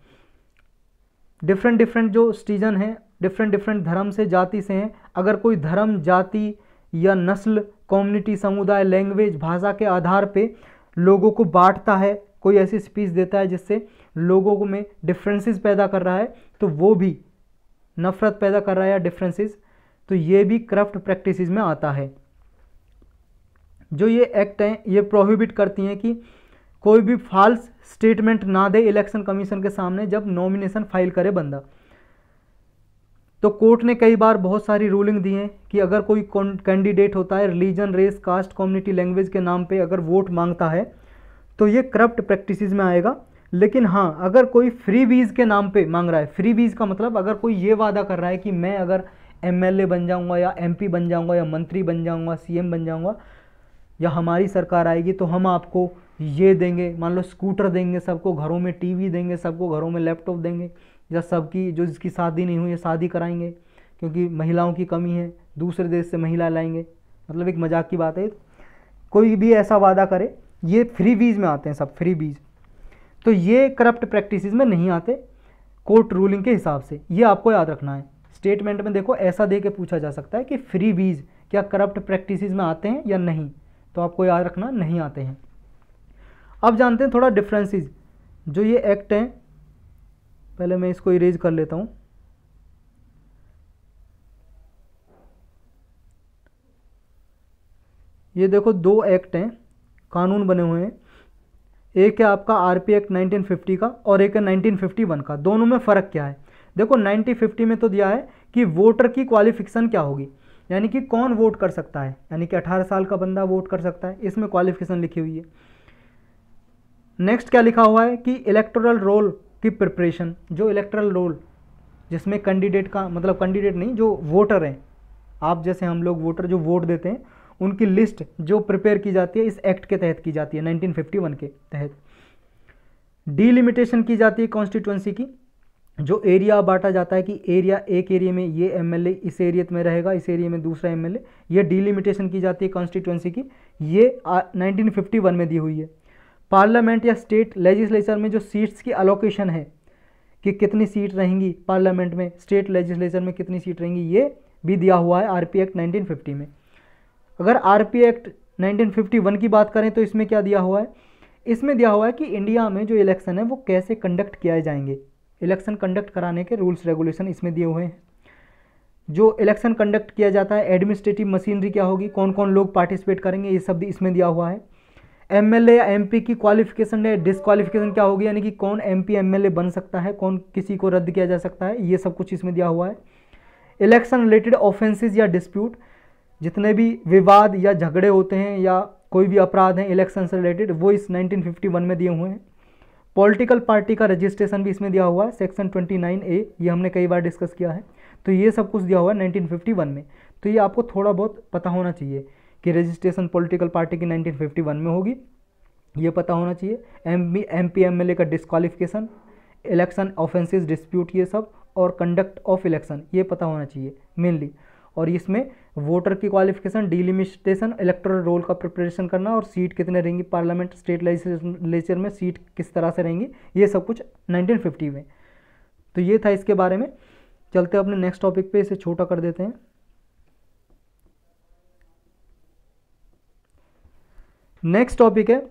डिफरेंट डिफरेंट जो स्टीजन हैं डिफरेंट डिफरेंट धर्म से जाति से हैं अगर कोई धर्म जाति या नस्ल कम्युनिटी समुदाय लैंग्वेज भाषा के आधार पे लोगों को बांटता है कोई ऐसी स्पीच देता है जिससे लोगों को में डिफरेंसेस पैदा कर रहा है तो वो भी नफ़रत पैदा कर रहा है या डिफरेंसेस तो ये भी करप्ट प्रैक्टिसेस में आता है जो ये एक्ट हैं ये प्रोहिबिट करती हैं कि कोई भी फॉल्स स्टेटमेंट ना दे इलेक्शन कमीशन के सामने जब नॉमिनेशन फाइल करे बंदा तो कोर्ट ने कई बार बहुत सारी रूलिंग दी हैं कि अगर कोई कैंडिडेट होता है religion race caste community language के नाम पे अगर वोट मांगता है तो ये करप्ट प्रैक्टिस में आएगा लेकिन हाँ अगर कोई फ्री वीज़ के नाम पे मांग रहा है फ्री वीज़ का मतलब अगर कोई ये वादा कर रहा है कि मैं अगर एम बन जाऊँगा या एम बन जाऊँगा या मंत्री बन जाऊँगा सी बन जाऊँगा या हमारी सरकार आएगी तो हम आपको ये देंगे मान लो स्कूटर देंगे सबको घरों में टीवी देंगे सबको घरों में लैपटॉप देंगे या सबकी जो जिसकी शादी नहीं हुई है शादी कराएंगे क्योंकि महिलाओं की कमी है दूसरे देश से महिला लाएंगे मतलब एक मजाक की बात है कोई भी ऐसा वादा करे ये फ्री बीज में आते हैं सब फ्री बीज तो ये करप्ट प्रैक्टिस में नहीं आते कोर्ट रूलिंग के हिसाब से ये आपको याद रखना है स्टेटमेंट में देखो ऐसा दे के पूछा जा सकता है कि फ्री बीज क्या करप्ट प्रैक्टिस में आते हैं या नहीं तो आपको याद रखना नहीं आते हैं अब जानते हैं थोड़ा डिफरेंसेस जो ये एक्ट हैं पहले मैं इसको इरेज कर लेता हूँ ये देखो दो एक्ट हैं कानून बने हुए हैं एक है आपका आरपी एक्ट 1950 का और एक है 1951 का दोनों में फ़र्क क्या है देखो 1950 में तो दिया है कि वोटर की क्वालिफिकेशन क्या होगी यानी कि कौन वोट कर सकता है यानी कि 18 साल का बंदा वोट कर सकता है इसमें क्वालिफिकेशन लिखी हुई है नेक्स्ट क्या लिखा हुआ है कि इलेक्ट्रल रोल की प्रिपरेशन जो इलेक्ट्रल रोल जिसमें कैंडिडेट का मतलब कैंडिडेट नहीं जो वोटर हैं आप जैसे हम लोग वोटर जो वोट देते हैं उनकी लिस्ट जो प्रिपेयर की जाती है इस एक्ट के तहत की जाती है 1951 के तहत डीलिमिटेशन की जाती है कॉन्स्टिट्यूंसी की जो एरिया बांटा जाता है कि एरिया एक एरिया में ये एमएलए इस एरिया में रहेगा इस एरिया में दूसरा एमएलए ये डिलिमिटेशन की जाती है कॉन्स्टिट्यूंसी की ये आ, 1951 में दी हुई है पार्लियामेंट या स्टेट लेजिस्लेचर में जो सीट्स की अलोकेशन है कि कितनी सीट रहेंगी पार्लियामेंट में स्टेट लेजिस्लेचर में कितनी सीट रहेंगी ये भी दिया हुआ है आर एक्ट नाइनटीन में अगर आर एक्ट वन की बात करें तो इसमें क्या दिया हुआ है इसमें दिया हुआ है कि इंडिया में जो इलेक्शन है वो कैसे कंडक्ट किए जाएंगे इलेक्शन कंडक्ट कराने के रूल्स रेगुलेशन इसमें दिए हुए हैं जो इलेक्शन कंडक्ट किया जाता है एडमिनिस्ट्रेटिव मशीनरी क्या होगी कौन कौन लोग पार्टिसिपेट करेंगे ये सब इसमें दिया हुआ है एम या एम की क्वालिफिकेशन है डिसक्वालिफिकेशन क्या होगी यानी कि कौन एम पी बन सकता है कौन किसी को रद्द किया जा सकता है ये सब कुछ इसमें दिया हुआ है इलेक्शन रिलेटेड ऑफेंसेस या डिस्प्यूट जितने भी विवाद या झगड़े होते हैं या कोई भी अपराध हैं इलेक्शन से रिलेटेड वो इस 1951 में दिए हुए हैं पॉलिटिकल पार्टी का रजिस्ट्रेशन भी इसमें दिया हुआ है सेक्शन 29 ए ये हमने कई बार डिस्कस किया है तो ये सब कुछ दिया हुआ है 1951 में तो ये आपको थोड़ा बहुत पता होना चाहिए कि रजिस्ट्रेशन पॉलिटिकल पार्टी की 1951 में होगी ये पता होना चाहिए M M P M L A का डिस्कालिफिकेशन इलेक्शन ऑफेंसिस डिस्प्यूट ये सब और कंडक्ट ऑफ इलेक्शन ये पता होना चाहिए मेनली और इसमें वोटर की क्वालिफिकेशन डीलिमिटेशन इलेक्ट्रल रोल का प्रिपरेशन करना और सीट कितने रहेंगी पार्लियामेंट स्टेट लेजिस्लेचर में सीट किस तरह से रहेंगी ये सब कुछ 1950 में तो ये था इसके बारे में चलते अपने नेक्स्ट टॉपिक पे इसे छोटा कर देते हैं नेक्स्ट टॉपिक है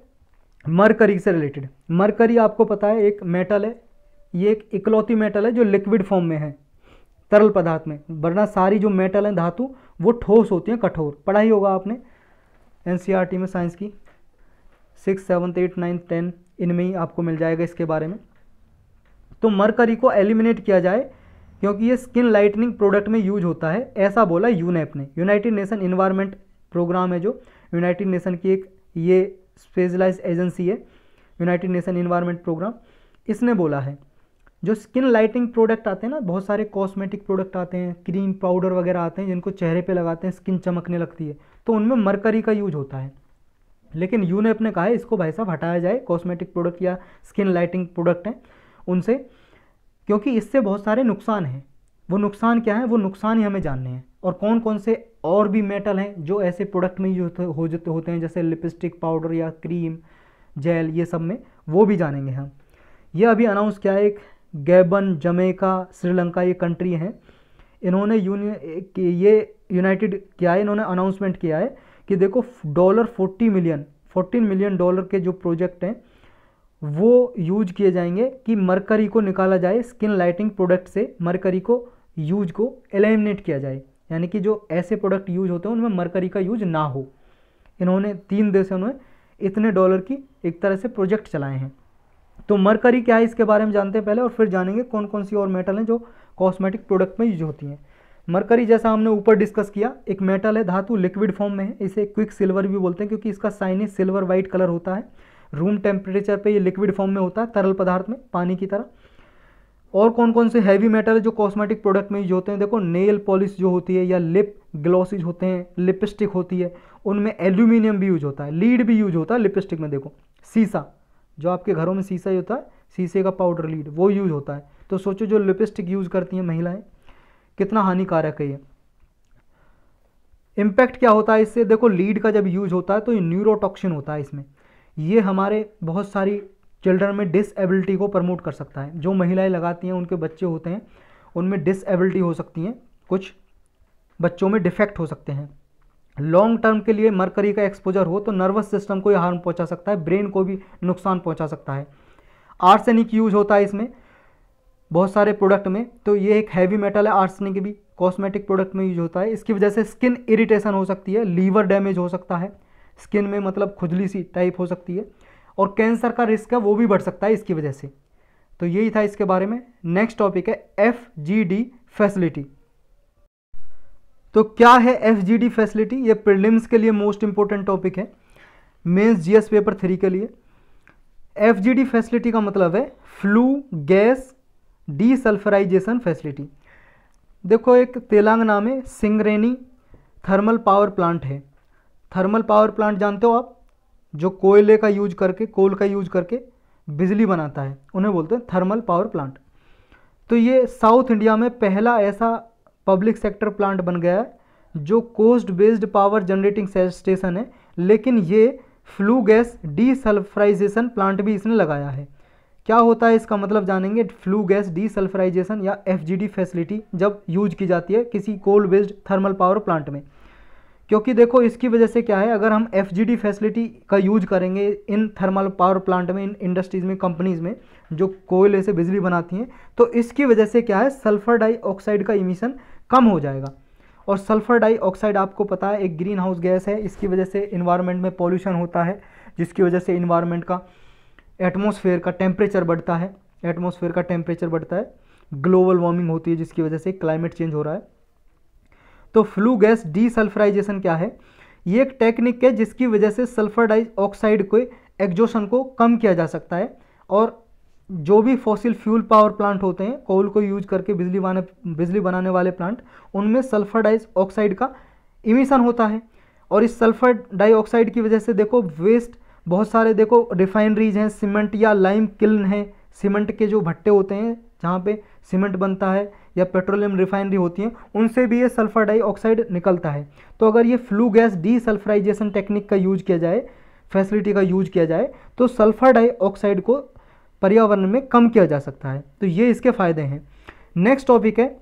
मरकरी से रिलेटेड मरकरी आपको पता है एक मेटल है ये एक इकलौती मेटल है जो लिक्विड फॉर्म में है तरल पदार्थ में वरना सारी जो मेटल हैं धातु वो ठोस होती हैं कठोर पढ़ा ही होगा आपने एन e में साइंस की six seventh eight ninth ten इनमें ही आपको मिल जाएगा इसके बारे में तो मरकरी को एलिमिनेट किया जाए क्योंकि ये स्किन लाइटनिंग प्रोडक्ट में यूज होता है ऐसा बोला यूनेप ने यूनाइटेड नेशन इन्वायरमेंट प्रोग्राम है जो यूनाइटेड नेशन की एक ये स्पेशलाइज एजेंसी है यूनाइटेड नेशन इन्वायरमेंट प्रोग्राम इसने बोला है जो स्किन लाइटिंग प्रोडक्ट आते हैं ना बहुत सारे कॉस्मेटिक प्रोडक्ट आते हैं क्रीम पाउडर वगैरह आते हैं जिनको चेहरे पे लगाते हैं स्किन चमकने लगती है तो उनमें मरकरी का यूज होता है लेकिन यू ने अपने कहा है इसको भाई साहब हटाया जाए कॉस्मेटिक प्रोडक्ट या स्किन लाइटिंग प्रोडक्ट हैं उनसे क्योंकि इससे बहुत सारे नुकसान हैं वो नुकसान क्या है वो नुकसान ही हमें जानने हैं और कौन कौन से और भी मेटल हैं जो ऐसे प्रोडक्ट में यूज हो जाते होते हैं जैसे लिपस्टिक पाउडर या क्रीम जेल ये सब में वो भी जानेंगे हम ये अभी अनाउंस किया है एक गैबन जमेका श्रीलंका ये कंट्री हैं इन्होंने ये यूनाइटेड किया है इन्होंने अनाउंसमेंट किया है कि देखो dollar forty million fourteen million dollar के जो प्रोजेक्ट हैं वो यूज किए जाएंगे कि मरकरी को निकाला जाए स्किन लाइटिंग प्रोडक्ट से मरकरी को यूज को एलिमिनेट किया जाए यानी कि जो ऐसे प्रोडक्ट यूज होते हैं उनमें मरकरी का यूज ना हो इन्होंने तीन देशों में इतने डॉलर की एक तरह से प्रोजेक्ट चलाए हैं तो मरकरी क्या है इसके बारे में जानते हैं पहले और फिर जानेंगे कौन कौन सी और मेटल हैं जो कॉस्मेटिक प्रोडक्ट में यूज होती हैं मरकरी जैसा हमने ऊपर डिस्कस किया एक मेटल है धातु लिक्विड फॉर्म में है इसे क्विक सिल्वर भी बोलते हैं क्योंकि इसका साइनिस सिल्वर वाइट कलर होता है रूम टेम्परेचर पर यह लिक्विड फॉर्म में होता है तरल पदार्थ में पानी की तरह और कौन कौन से हैवी मेटल है जो कॉस्मेटिक प्रोडक्ट में यूज होते हैं देखो नेल पॉलिश जो होती है या लिप ग्लॉसिज होते हैं लिपस्टिक होती है उनमें एल्यूमिनियम भी यूज होता है लीड भी यूज होता है लिपस्टिक में देखो सीसा जो आपके घरों में शीशा ही होता है शीशे का पाउडर लीड वो यूज़ होता है तो सोचो जो लिपस्टिक यूज़ करती हैं महिलाएं कितना हानिकारक है ये इम्पैक्ट क्या होता है इससे देखो लीड का जब यूज होता है तो न्यूरोटॉक्सिन होता है इसमें ये हमारे बहुत सारी चिल्ड्रन में डिसएबिलिटी को प्रमोट कर सकता है जो महिलाएं लगाती हैं उनके बच्चे होते हैं उनमें डिसएबिलिटी हो सकती हैं कुछ बच्चों में डिफेक्ट हो सकते हैं लॉन्ग टर्म के लिए मरकरी का एक्सपोजर हो तो नर्वस सिस्टम को यह हार्म पहुंचा सकता है ब्रेन को भी नुकसान पहुंचा सकता है आर्सेनिक यूज होता है इसमें बहुत सारे प्रोडक्ट में तो ये एक हैवी मेटल है आर्सेनिक भी कॉस्मेटिक प्रोडक्ट में यूज होता है इसकी वजह से स्किन इरिटेशन हो सकती है लीवर डैमेज हो सकता है स्किन में मतलब खुजली सी टाइप हो सकती है और कैंसर का रिस्क है वो भी बढ़ सकता है इसकी वजह से तो यही था इसके बारे में नेक्स्ट टॉपिक है एफ जी डी फैसिलिटी तो क्या है एफ फैसिलिटी ये प्रिलिम्स के लिए मोस्ट इंपॉर्टेंट टॉपिक है जी एस पेपर थ्री के लिए एफ फैसिलिटी का मतलब है फ्लू गैस डीसल्फराइजेशन फैसिलिटी देखो एक तेलंगाना में सिंगरेनी थर्मल पावर प्लांट है थर्मल पावर प्लांट जानते हो आप जो कोयले का यूज करके कोल का यूज करके बिजली बनाता है उन्हें बोलते हैं थर्मल पावर प्लांट तो ये साउथ इंडिया में पहला ऐसा पब्लिक सेक्टर प्लांट बन गया है जो coast based power generating station है लेकिन ये फ्लू गैस डीसल्फराइजेशन प्लांट भी इसने लगाया है क्या होता है इसका मतलब जानेंगे फ्लू गैस डीसल्फराइजेशन या एफ फैसिलिटी जब यूज की जाती है किसी coal based thermal power plant में क्योंकि देखो इसकी वजह से क्या है अगर हम एफ फैसिलिटी का यूज करेंगे इन थर्मल पावर प्लांट में इन इंडस्ट्रीज़ में कंपनीज़ में जो कोयले से बिजली बनाती हैं तो इसकी वजह से क्या है सल्फर डाइऑक्साइड का इमिशन कम हो जाएगा और सल्फर डाइऑक्साइड आपको पता है एक ग्रीन हाउस गैस है इसकी वजह से इन्वायरमेंट में पॉल्यूशन होता है जिसकी वजह से इन्वायरमेंट का एटमोसफेयर का टेम्परेचर बढ़ता है एटमोसफेयर का टेम्परेचर बढ़ता है ग्लोबल वार्मिंग होती है जिसकी वजह से क्लाइमेट चेंज हो रहा है तो फ्लू गैस डीसल्फराइजेशन क्या है ये एक टेक्निक है जिसकी वजह से सल्फर डाइऑक्साइड को एग्जोशन को कम किया जा सकता है और जो भी फॉसिल फ्यूल पावर प्लांट होते हैं कोल को यूज करके बिजली बनाने बिजली बनाने वाले प्लांट उनमें सल्फर ऑक्साइड का इमिशन होता है और इस सल्फर डाइऑक्साइड की वजह से देखो वेस्ट बहुत सारे देखो रिफाइनरीज हैं सीमेंट या लाइम किल्न है सीमेंट के जो भट्टे होते हैं जहाँ पे सीमेंट बनता है या पेट्रोलियम रिफाइनरी होती हैं उनसे भी ये सल्फर डाइऑक्साइड निकलता है तो अगर ये फ्लू गैस डीसल्फराइजेशन टेक्निक का यूज किया जाए फैसिलिटी का यूज किया जाए तो सल्फर डाइऑक्साइड को पर्यावरण में कम किया जा सकता है तो ये इसके फायदे हैं नेक्स्ट टॉपिक है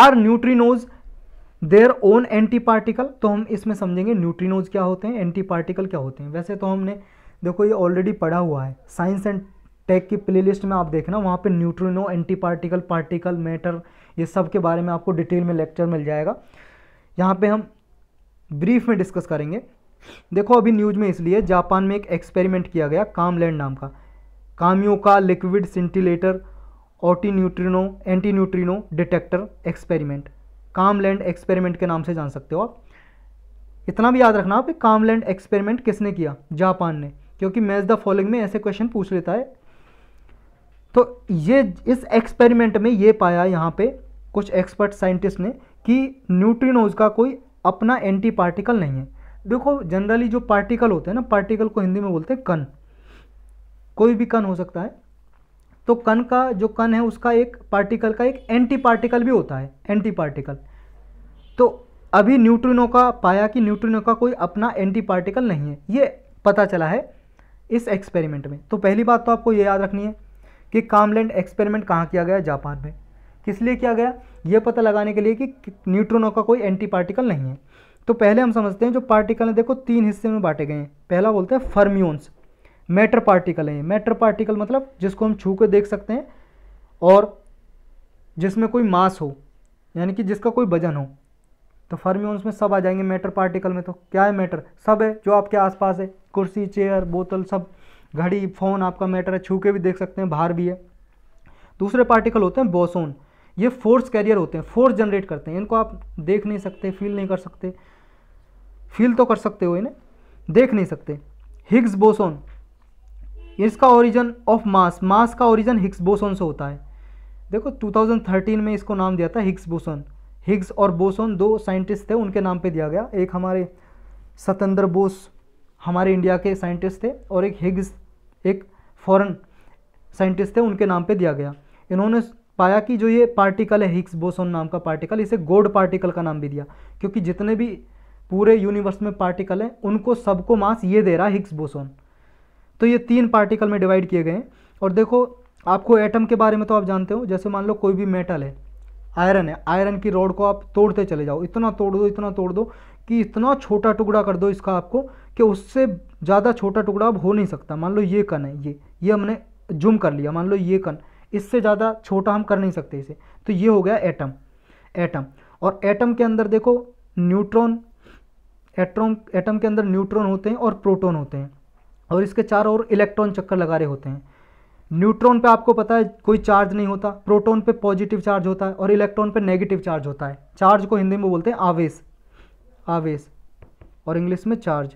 are neutrinos their own anti particle तो हम इसमें समझेंगे न्यूट्रीनोज क्या होते हैं एंटी पार्टिकल क्या होते हैं वैसे तो हमने देखो ये ऑलरेडी पढ़ा हुआ है साइंस एंड टेक की प्लेलिस्ट में आप देखना वहाँ पे neutrino anti particle particle matter ये सब के बारे में आपको डिटेल में लेक्चर मिल जाएगा यहाँ पे हम ब्रीफ में डिस्कस करेंगे देखो अभी न्यूज में इसलिए जापान में एक एक्सपेरिमेंट किया गया कामलैंड नाम का कामियों का liquid scintillator anti neutrino anti neutrino detector experiment KamLAND experiment के नाम से जान सकते हो आप इतना भी याद रखना आप कामलैंड एक्सपेरिमेंट किसने किया जापान ने क्योंकि मैज द फॉलोइंग में ऐसे क्वेश्चन पूछ लेता है तो ये इस एक्सपेरिमेंट में ये पाया यहाँ पे कुछ एक्सपर्ट साइंटिस्ट ने कि न्यूट्रिनोज का कोई अपना एंटी पार्टिकल नहीं है देखो जनरली जो पार्टिकल होते हैं ना पार्टिकल को हिंदी में बोलते हैं कन कोई भी कण हो सकता है तो कण का जो कण है उसका एक पार्टिकल का एक एंटी पार्टिकल भी होता है एंटी पार्टिकल तो अभी न्यूट्रिनो का पाया कि न्यूट्रिनो का कोई अपना एंटी पार्टिकल नहीं है ये पता चला है इस एक्सपेरिमेंट में तो पहली बात तो आपको ये याद रखनी है कि कामलैंड एक्सपेरिमेंट कहाँ किया गया जापान में किस लिए किया गया ये पता लगाने के लिए कि न्यूट्रोनो का कोई एंटी पार्टिकल नहीं है तो पहले हम समझते हैं जो पार्टिकल हैं देखो तीन हिस्से में बांटे गए हैं पहला बोलते हैं फर्मियोन्स मैटर पार्टिकल है मैटर पार्टिकल मतलब जिसको हम छू के देख सकते हैं और जिसमें कोई मास हो यानी कि जिसका कोई वजन हो तो फर्मियोन्स में सब आ जाएंगे मैटर पार्टिकल में तो क्या है मैटर सब है जो आपके आसपास है कुर्सी चेयर बोतल सब घड़ी फ़ोन आपका मैटर है छू के भी देख सकते हैं बाहर भी है दूसरे पार्टिकल होते हैं बोसोन ये फोर्स कैरियर होते हैं फोर्स जनरेट करते हैं इनको आप देख नहीं सकते फील नहीं कर सकते फील तो कर सकते हो इन्हें देख नहीं सकते हिग्स बोसोन इसका ओरिजन ऑफ मास मास का ओरिजन हिग्स बोसोन से होता है देखो 2013 में इसको नाम दिया था हिग्स बोसोन हिग्स और बोसोन दो साइंटिस्ट थे उनके नाम पे दिया गया एक हमारे सतेंद्र बोस हमारे इंडिया के साइंटिस्ट थे और एक हिग्स एक फॉरेन साइंटिस्ट थे उनके नाम पे दिया गया इन्होंने पाया कि जो ये पार्टिकल है हिग्स बोसोन नाम का पार्टिकल इसे गोड पार्टिकल का नाम भी दिया क्योंकि जितने भी पूरे यूनिवर्स में पार्टिकल हैं उनको सबको मास ये दे रहा है हिग्स बोसोन तो ये तीन पार्टिकल में डिवाइड किए गए हैं और देखो आपको एटम के बारे में तो आप जानते हो जैसे मान लो कोई भी मेटल है आयरन है आयरन की रोड को आप तोड़ते चले जाओ इतना तोड़ दो इतना तोड़ दो कि इतना छोटा टुकड़ा कर दो इसका आपको कि उससे ज़्यादा छोटा टुकड़ा अब हो नहीं सकता मान लो ये कन है ये ये हमने जूम कर लिया मान लो ये कन इससे ज़्यादा छोटा हम कर नहीं सकते इसे तो ये हो गया एटम एटम और एटम के अंदर देखो न्यूट्रॉन एट्रॉन एटम के अंदर न्यूट्रॉन होते हैं और प्रोटोन होते हैं और इसके चार और इलेक्ट्रॉन चक्कर लगा रहे होते हैं न्यूट्रॉन पे आपको पता है कोई चार्ज नहीं होता प्रोटॉन पे पॉजिटिव चार्ज होता है और इलेक्ट्रॉन पे नेगेटिव चार्ज होता है चार्ज को हिंदी में बोलते हैं आवेश आवेश और इंग्लिश में चार्ज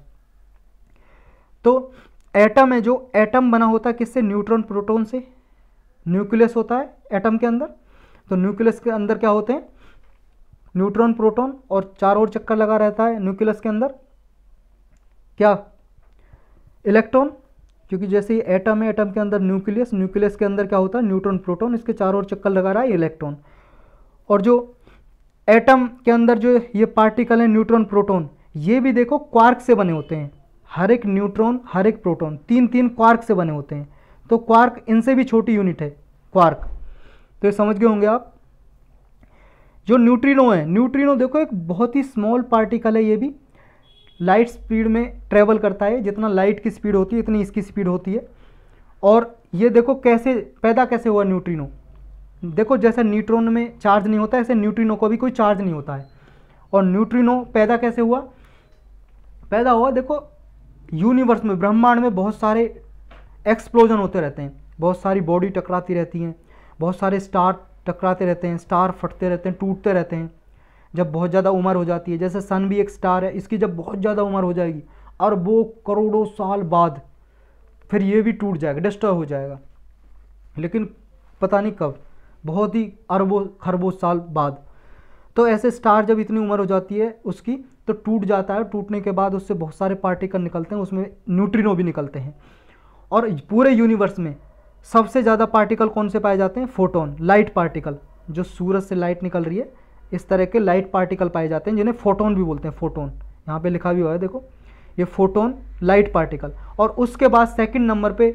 तो एटम है जो एटम बना होता है किससे न्यूट्रॉन प्रोटॉन से न्यूक्लियस होता है एटम के अंदर तो न्यूक्लियस के अंदर क्या होते हैं न्यूट्रॉन प्रोटोन और चार और चक्कर लगा रहता है न्यूक्लियस के अंदर क्या इलेक्ट्रॉन क्योंकि जैसे ही एटम है एटम के अंदर न्यूक्लियस न्यूक्लियस के अंदर क्या होता है न्यूट्रॉन प्रोटॉन इसके चारों ओर चक्कर लगा रहा है इलेक्ट्रॉन और जो एटम के अंदर जो ये पार्टिकल है न्यूट्रॉन प्रोटॉन ये भी देखो क्वार्क से बने होते हैं हर एक न्यूट्रॉन हर एक प्रोटोन तीन तीन क्वार्क से बने होते हैं तो क्वार्क इनसे भी छोटी यूनिट है क्वार्क तो ये समझ गए होंगे आप जो न्यूट्रिनो है न्यूट्रिनो देखो एक बहुत ही स्मॉल पार्टिकल है ये भी लाइट स्पीड में ट्रेवल करता है जितना लाइट की स्पीड होती है इतनी इसकी स्पीड होती है और ये देखो कैसे पैदा कैसे हुआ न्यूट्रिनो देखो जैसे न्यूट्रॉन में चार्ज नहीं होता ऐसे न्यूट्रिनो को भी कोई चार्ज नहीं होता है और न्यूट्रिनो पैदा कैसे हुआ पैदा हुआ देखो यूनिवर्स में ब्रह्मांड में बहुत सारे एक्सप्लोजन होते रहते हैं बहुत सारी बॉडी टकराती रहती हैं बहुत सारे स्टार टकराते रहते हैं स्टार फटते रहते हैं टूटते रहते हैं जब बहुत ज़्यादा उम्र हो जाती है जैसे सन भी एक स्टार है इसकी जब बहुत ज़्यादा उम्र हो जाएगी और वो करोड़ों साल बाद फिर ये भी टूट जाएगा डिस्टर्ब हो जाएगा लेकिन पता नहीं कब बहुत ही अरबों खरबों साल बाद तो ऐसे स्टार जब इतनी उम्र हो जाती है उसकी तो टूट जाता है टूटने के बाद उससे बहुत सारे पार्टिकल निकलते हैं उसमें न्यूट्रिनो भी निकलते हैं और पूरे यूनिवर्स में सबसे ज़्यादा पार्टिकल कौन से पाए जाते हैं फोटोन लाइट पार्टिकल जो सूरज से लाइट निकल रही है इस तरह के लाइट पार्टिकल पाए जाते हैं जिन्हें फोटोन भी बोलते हैं फोटोन यहाँ पे लिखा भी हुआ है देखो ये फोटोन लाइट पार्टिकल और उसके बाद सेकंड नंबर पे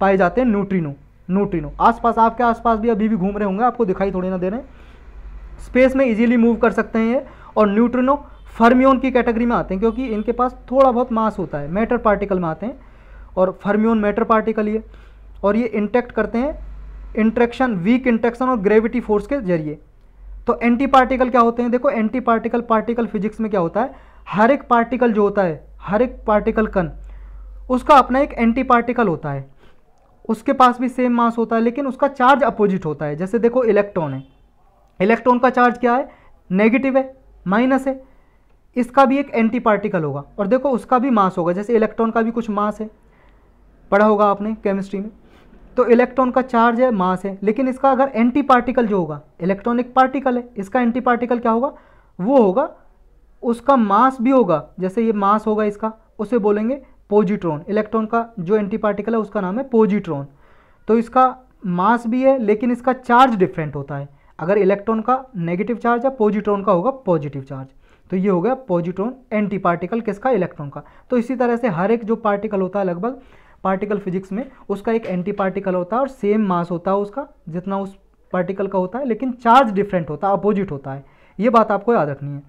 पाए जाते हैं न्यूट्रिनो न्यूट्रिनो आसपास आपके आसपास भी अभी भी घूम रहे होंगे आपको दिखाई थोड़ी ना दे रहे हैं स्पेस में इजीली मूव कर सकते हैं ये और न्यूट्रिनो फर्मियोन की कैटेगरी में आते हैं क्योंकि इनके पास थोड़ा बहुत मास होता है मैटर पार्टिकल में आते हैं और फर्मियोन मैटर पार्टिकल ये और ये इंटेक्ट करते हैं इंट्रैक्शन वीक इंट्रैक्शन और ग्रेविटी फोर्स के जरिए तो एंटी पार्टिकल क्या होते हैं देखो एंटी पार्टिकल पार्टिकल फिजिक्स में क्या होता है हर एक पार्टिकल जो होता है हर एक पार्टिकल कन उसका अपना एक एंटी पार्टिकल होता है उसके पास भी सेम मास होता है लेकिन उसका चार्ज अपोजिट होता है जैसे देखो इलेक्ट्रॉन है इलेक्ट्रॉन का चार्ज क्या है नेगेटिव है माइनस है इसका भी एक एंटी पार्टिकल होगा और देखो उसका भी मास होगा जैसे इलेक्ट्रॉन का भी कुछ मास है पढ़ा होगा आपने केमिस्ट्री में तो इलेक्ट्रॉन का चार्ज है मास है लेकिन इसका अगर एंटी पार्टिकल जो होगा इलेक्ट्रॉनिक पार्टिकल है इसका एंटी पार्टिकल क्या होगा वो होगा उसका मास भी होगा जैसे ये मास होगा इसका उसे बोलेंगे पोजिट्रॉन इलेक्ट्रॉन का जो एंटी पार्टिकल है उसका नाम है पोजिट्रॉन तो इसका मास भी है लेकिन इसका चार्ज डिफरेंट होता है अगर इलेक्ट्रॉन का नेगेटिव चार्ज है पोजिट्रॉन का होगा पॉजिटिव चार्ज तो ये हो गया पॉजिट्रॉन एंटी पार्टिकल किसका इलेक्ट्रॉन का तो इसी तरह से हर एक जो पार्टिकल होता है लगभग पार्टिकल फिजिक्स में उसका एक एंटी पार्टिकल होता है और सेम मास होता है उसका जितना उस पार्टिकल का होता है लेकिन चार्ज डिफरेंट होता है अपोजिट होता है ये बात आपको याद रखनी है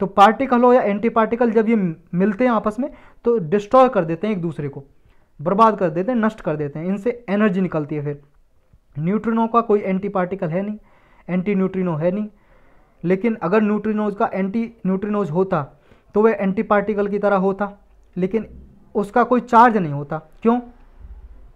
तो पार्टिकल हो या एंटी पार्टिकल जब ये मिलते हैं आपस में तो डिस्ट्रॉय कर देते हैं एक दूसरे को बर्बाद कर देते हैं नष्ट कर देते हैं इनसे एनर्जी निकलती है फिर न्यूट्रिनो का कोई एंटी पार्टिकल है नहीं एंटी न्यूट्रिनो है नहीं लेकिन अगर न्यूट्रिनोज का एंटी न्यूट्रिनोज होता तो वह एंटी पार्टिकल की तरह होता लेकिन उसका कोई चार्ज नहीं होता क्यों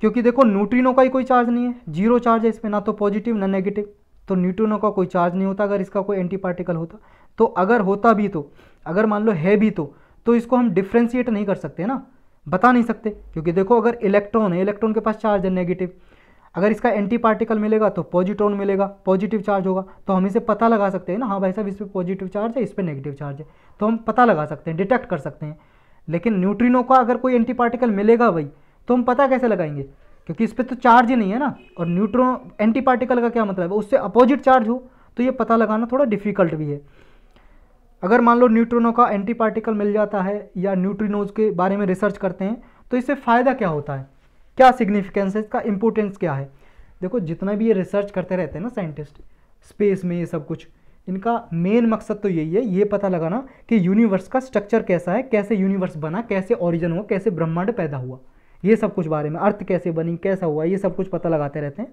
क्योंकि देखो न्यूट्रिनो का ही कोई चार्ज नहीं है जीरो चार्ज है इसमें ना तो पॉजिटिव ना नेगेटिव तो न्यूट्रिनो का कोई चार्ज नहीं होता अगर इसका कोई एंटी पार्टिकल होता तो अगर होता भी तो अगर मान लो है भी तो तो इसको हम डिफ्रेंशिएट नहीं कर सकते ना बता नहीं सकते क्योंकि देखो अगर इलेक्ट्रॉन है इलेक्ट्रॉन के पास चार्ज है नेगेटिव अगर इसका एंटी पार्टिकल मिलेगा तो पॉजिट्रॉन मिलेगा पॉजिटिव चार्ज होगा तो हम इसे पता लगा सकते हैं ना हाँ भाई साहब इस पर पॉजिटिव चार्ज है इस पर नेगेटिव चार्ज है तो हम पता लगा सकते हैं डिटेक्ट कर सकते हैं लेकिन न्यूट्रिनो का अगर कोई एंटी पार्टिकल मिलेगा भाई तो हम पता कैसे लगाएंगे क्योंकि इस पर तो चार्ज ही नहीं है ना और न्यूट्रो एंटी पार्टिकल का क्या मतलब है उससे अपोजिट चार्ज हो तो ये पता लगाना थोड़ा डिफिकल्ट भी है अगर मान लो न्यूट्रोनो का एंटी पार्टिकल मिल जाता है या न्यूट्रिनोज के बारे में रिसर्च करते हैं तो इससे फ़ायदा क्या होता है क्या सिग्निफिकेंस है इसका इंपोर्टेंस क्या है देखो जितना भी ये रिसर्च करते रहते हैं ना साइंटिस्ट स्पेस में ये सब कुछ इनका मेन मकसद तो यही है ये पता लगाना कि यूनिवर्स का स्ट्रक्चर कैसा है कैसे यूनिवर्स बना कैसे ओरिजिन हुआ कैसे ब्रह्मांड पैदा हुआ ये सब कुछ बारे में अर्थ कैसे बनी कैसा हुआ ये सब कुछ पता लगाते रहते हैं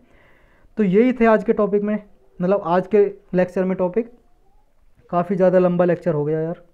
तो यही थे आज के टॉपिक में मतलब आज के लेक्चर में टॉपिक काफ़ी ज़्यादा लंबा लेक्चर हो गया यार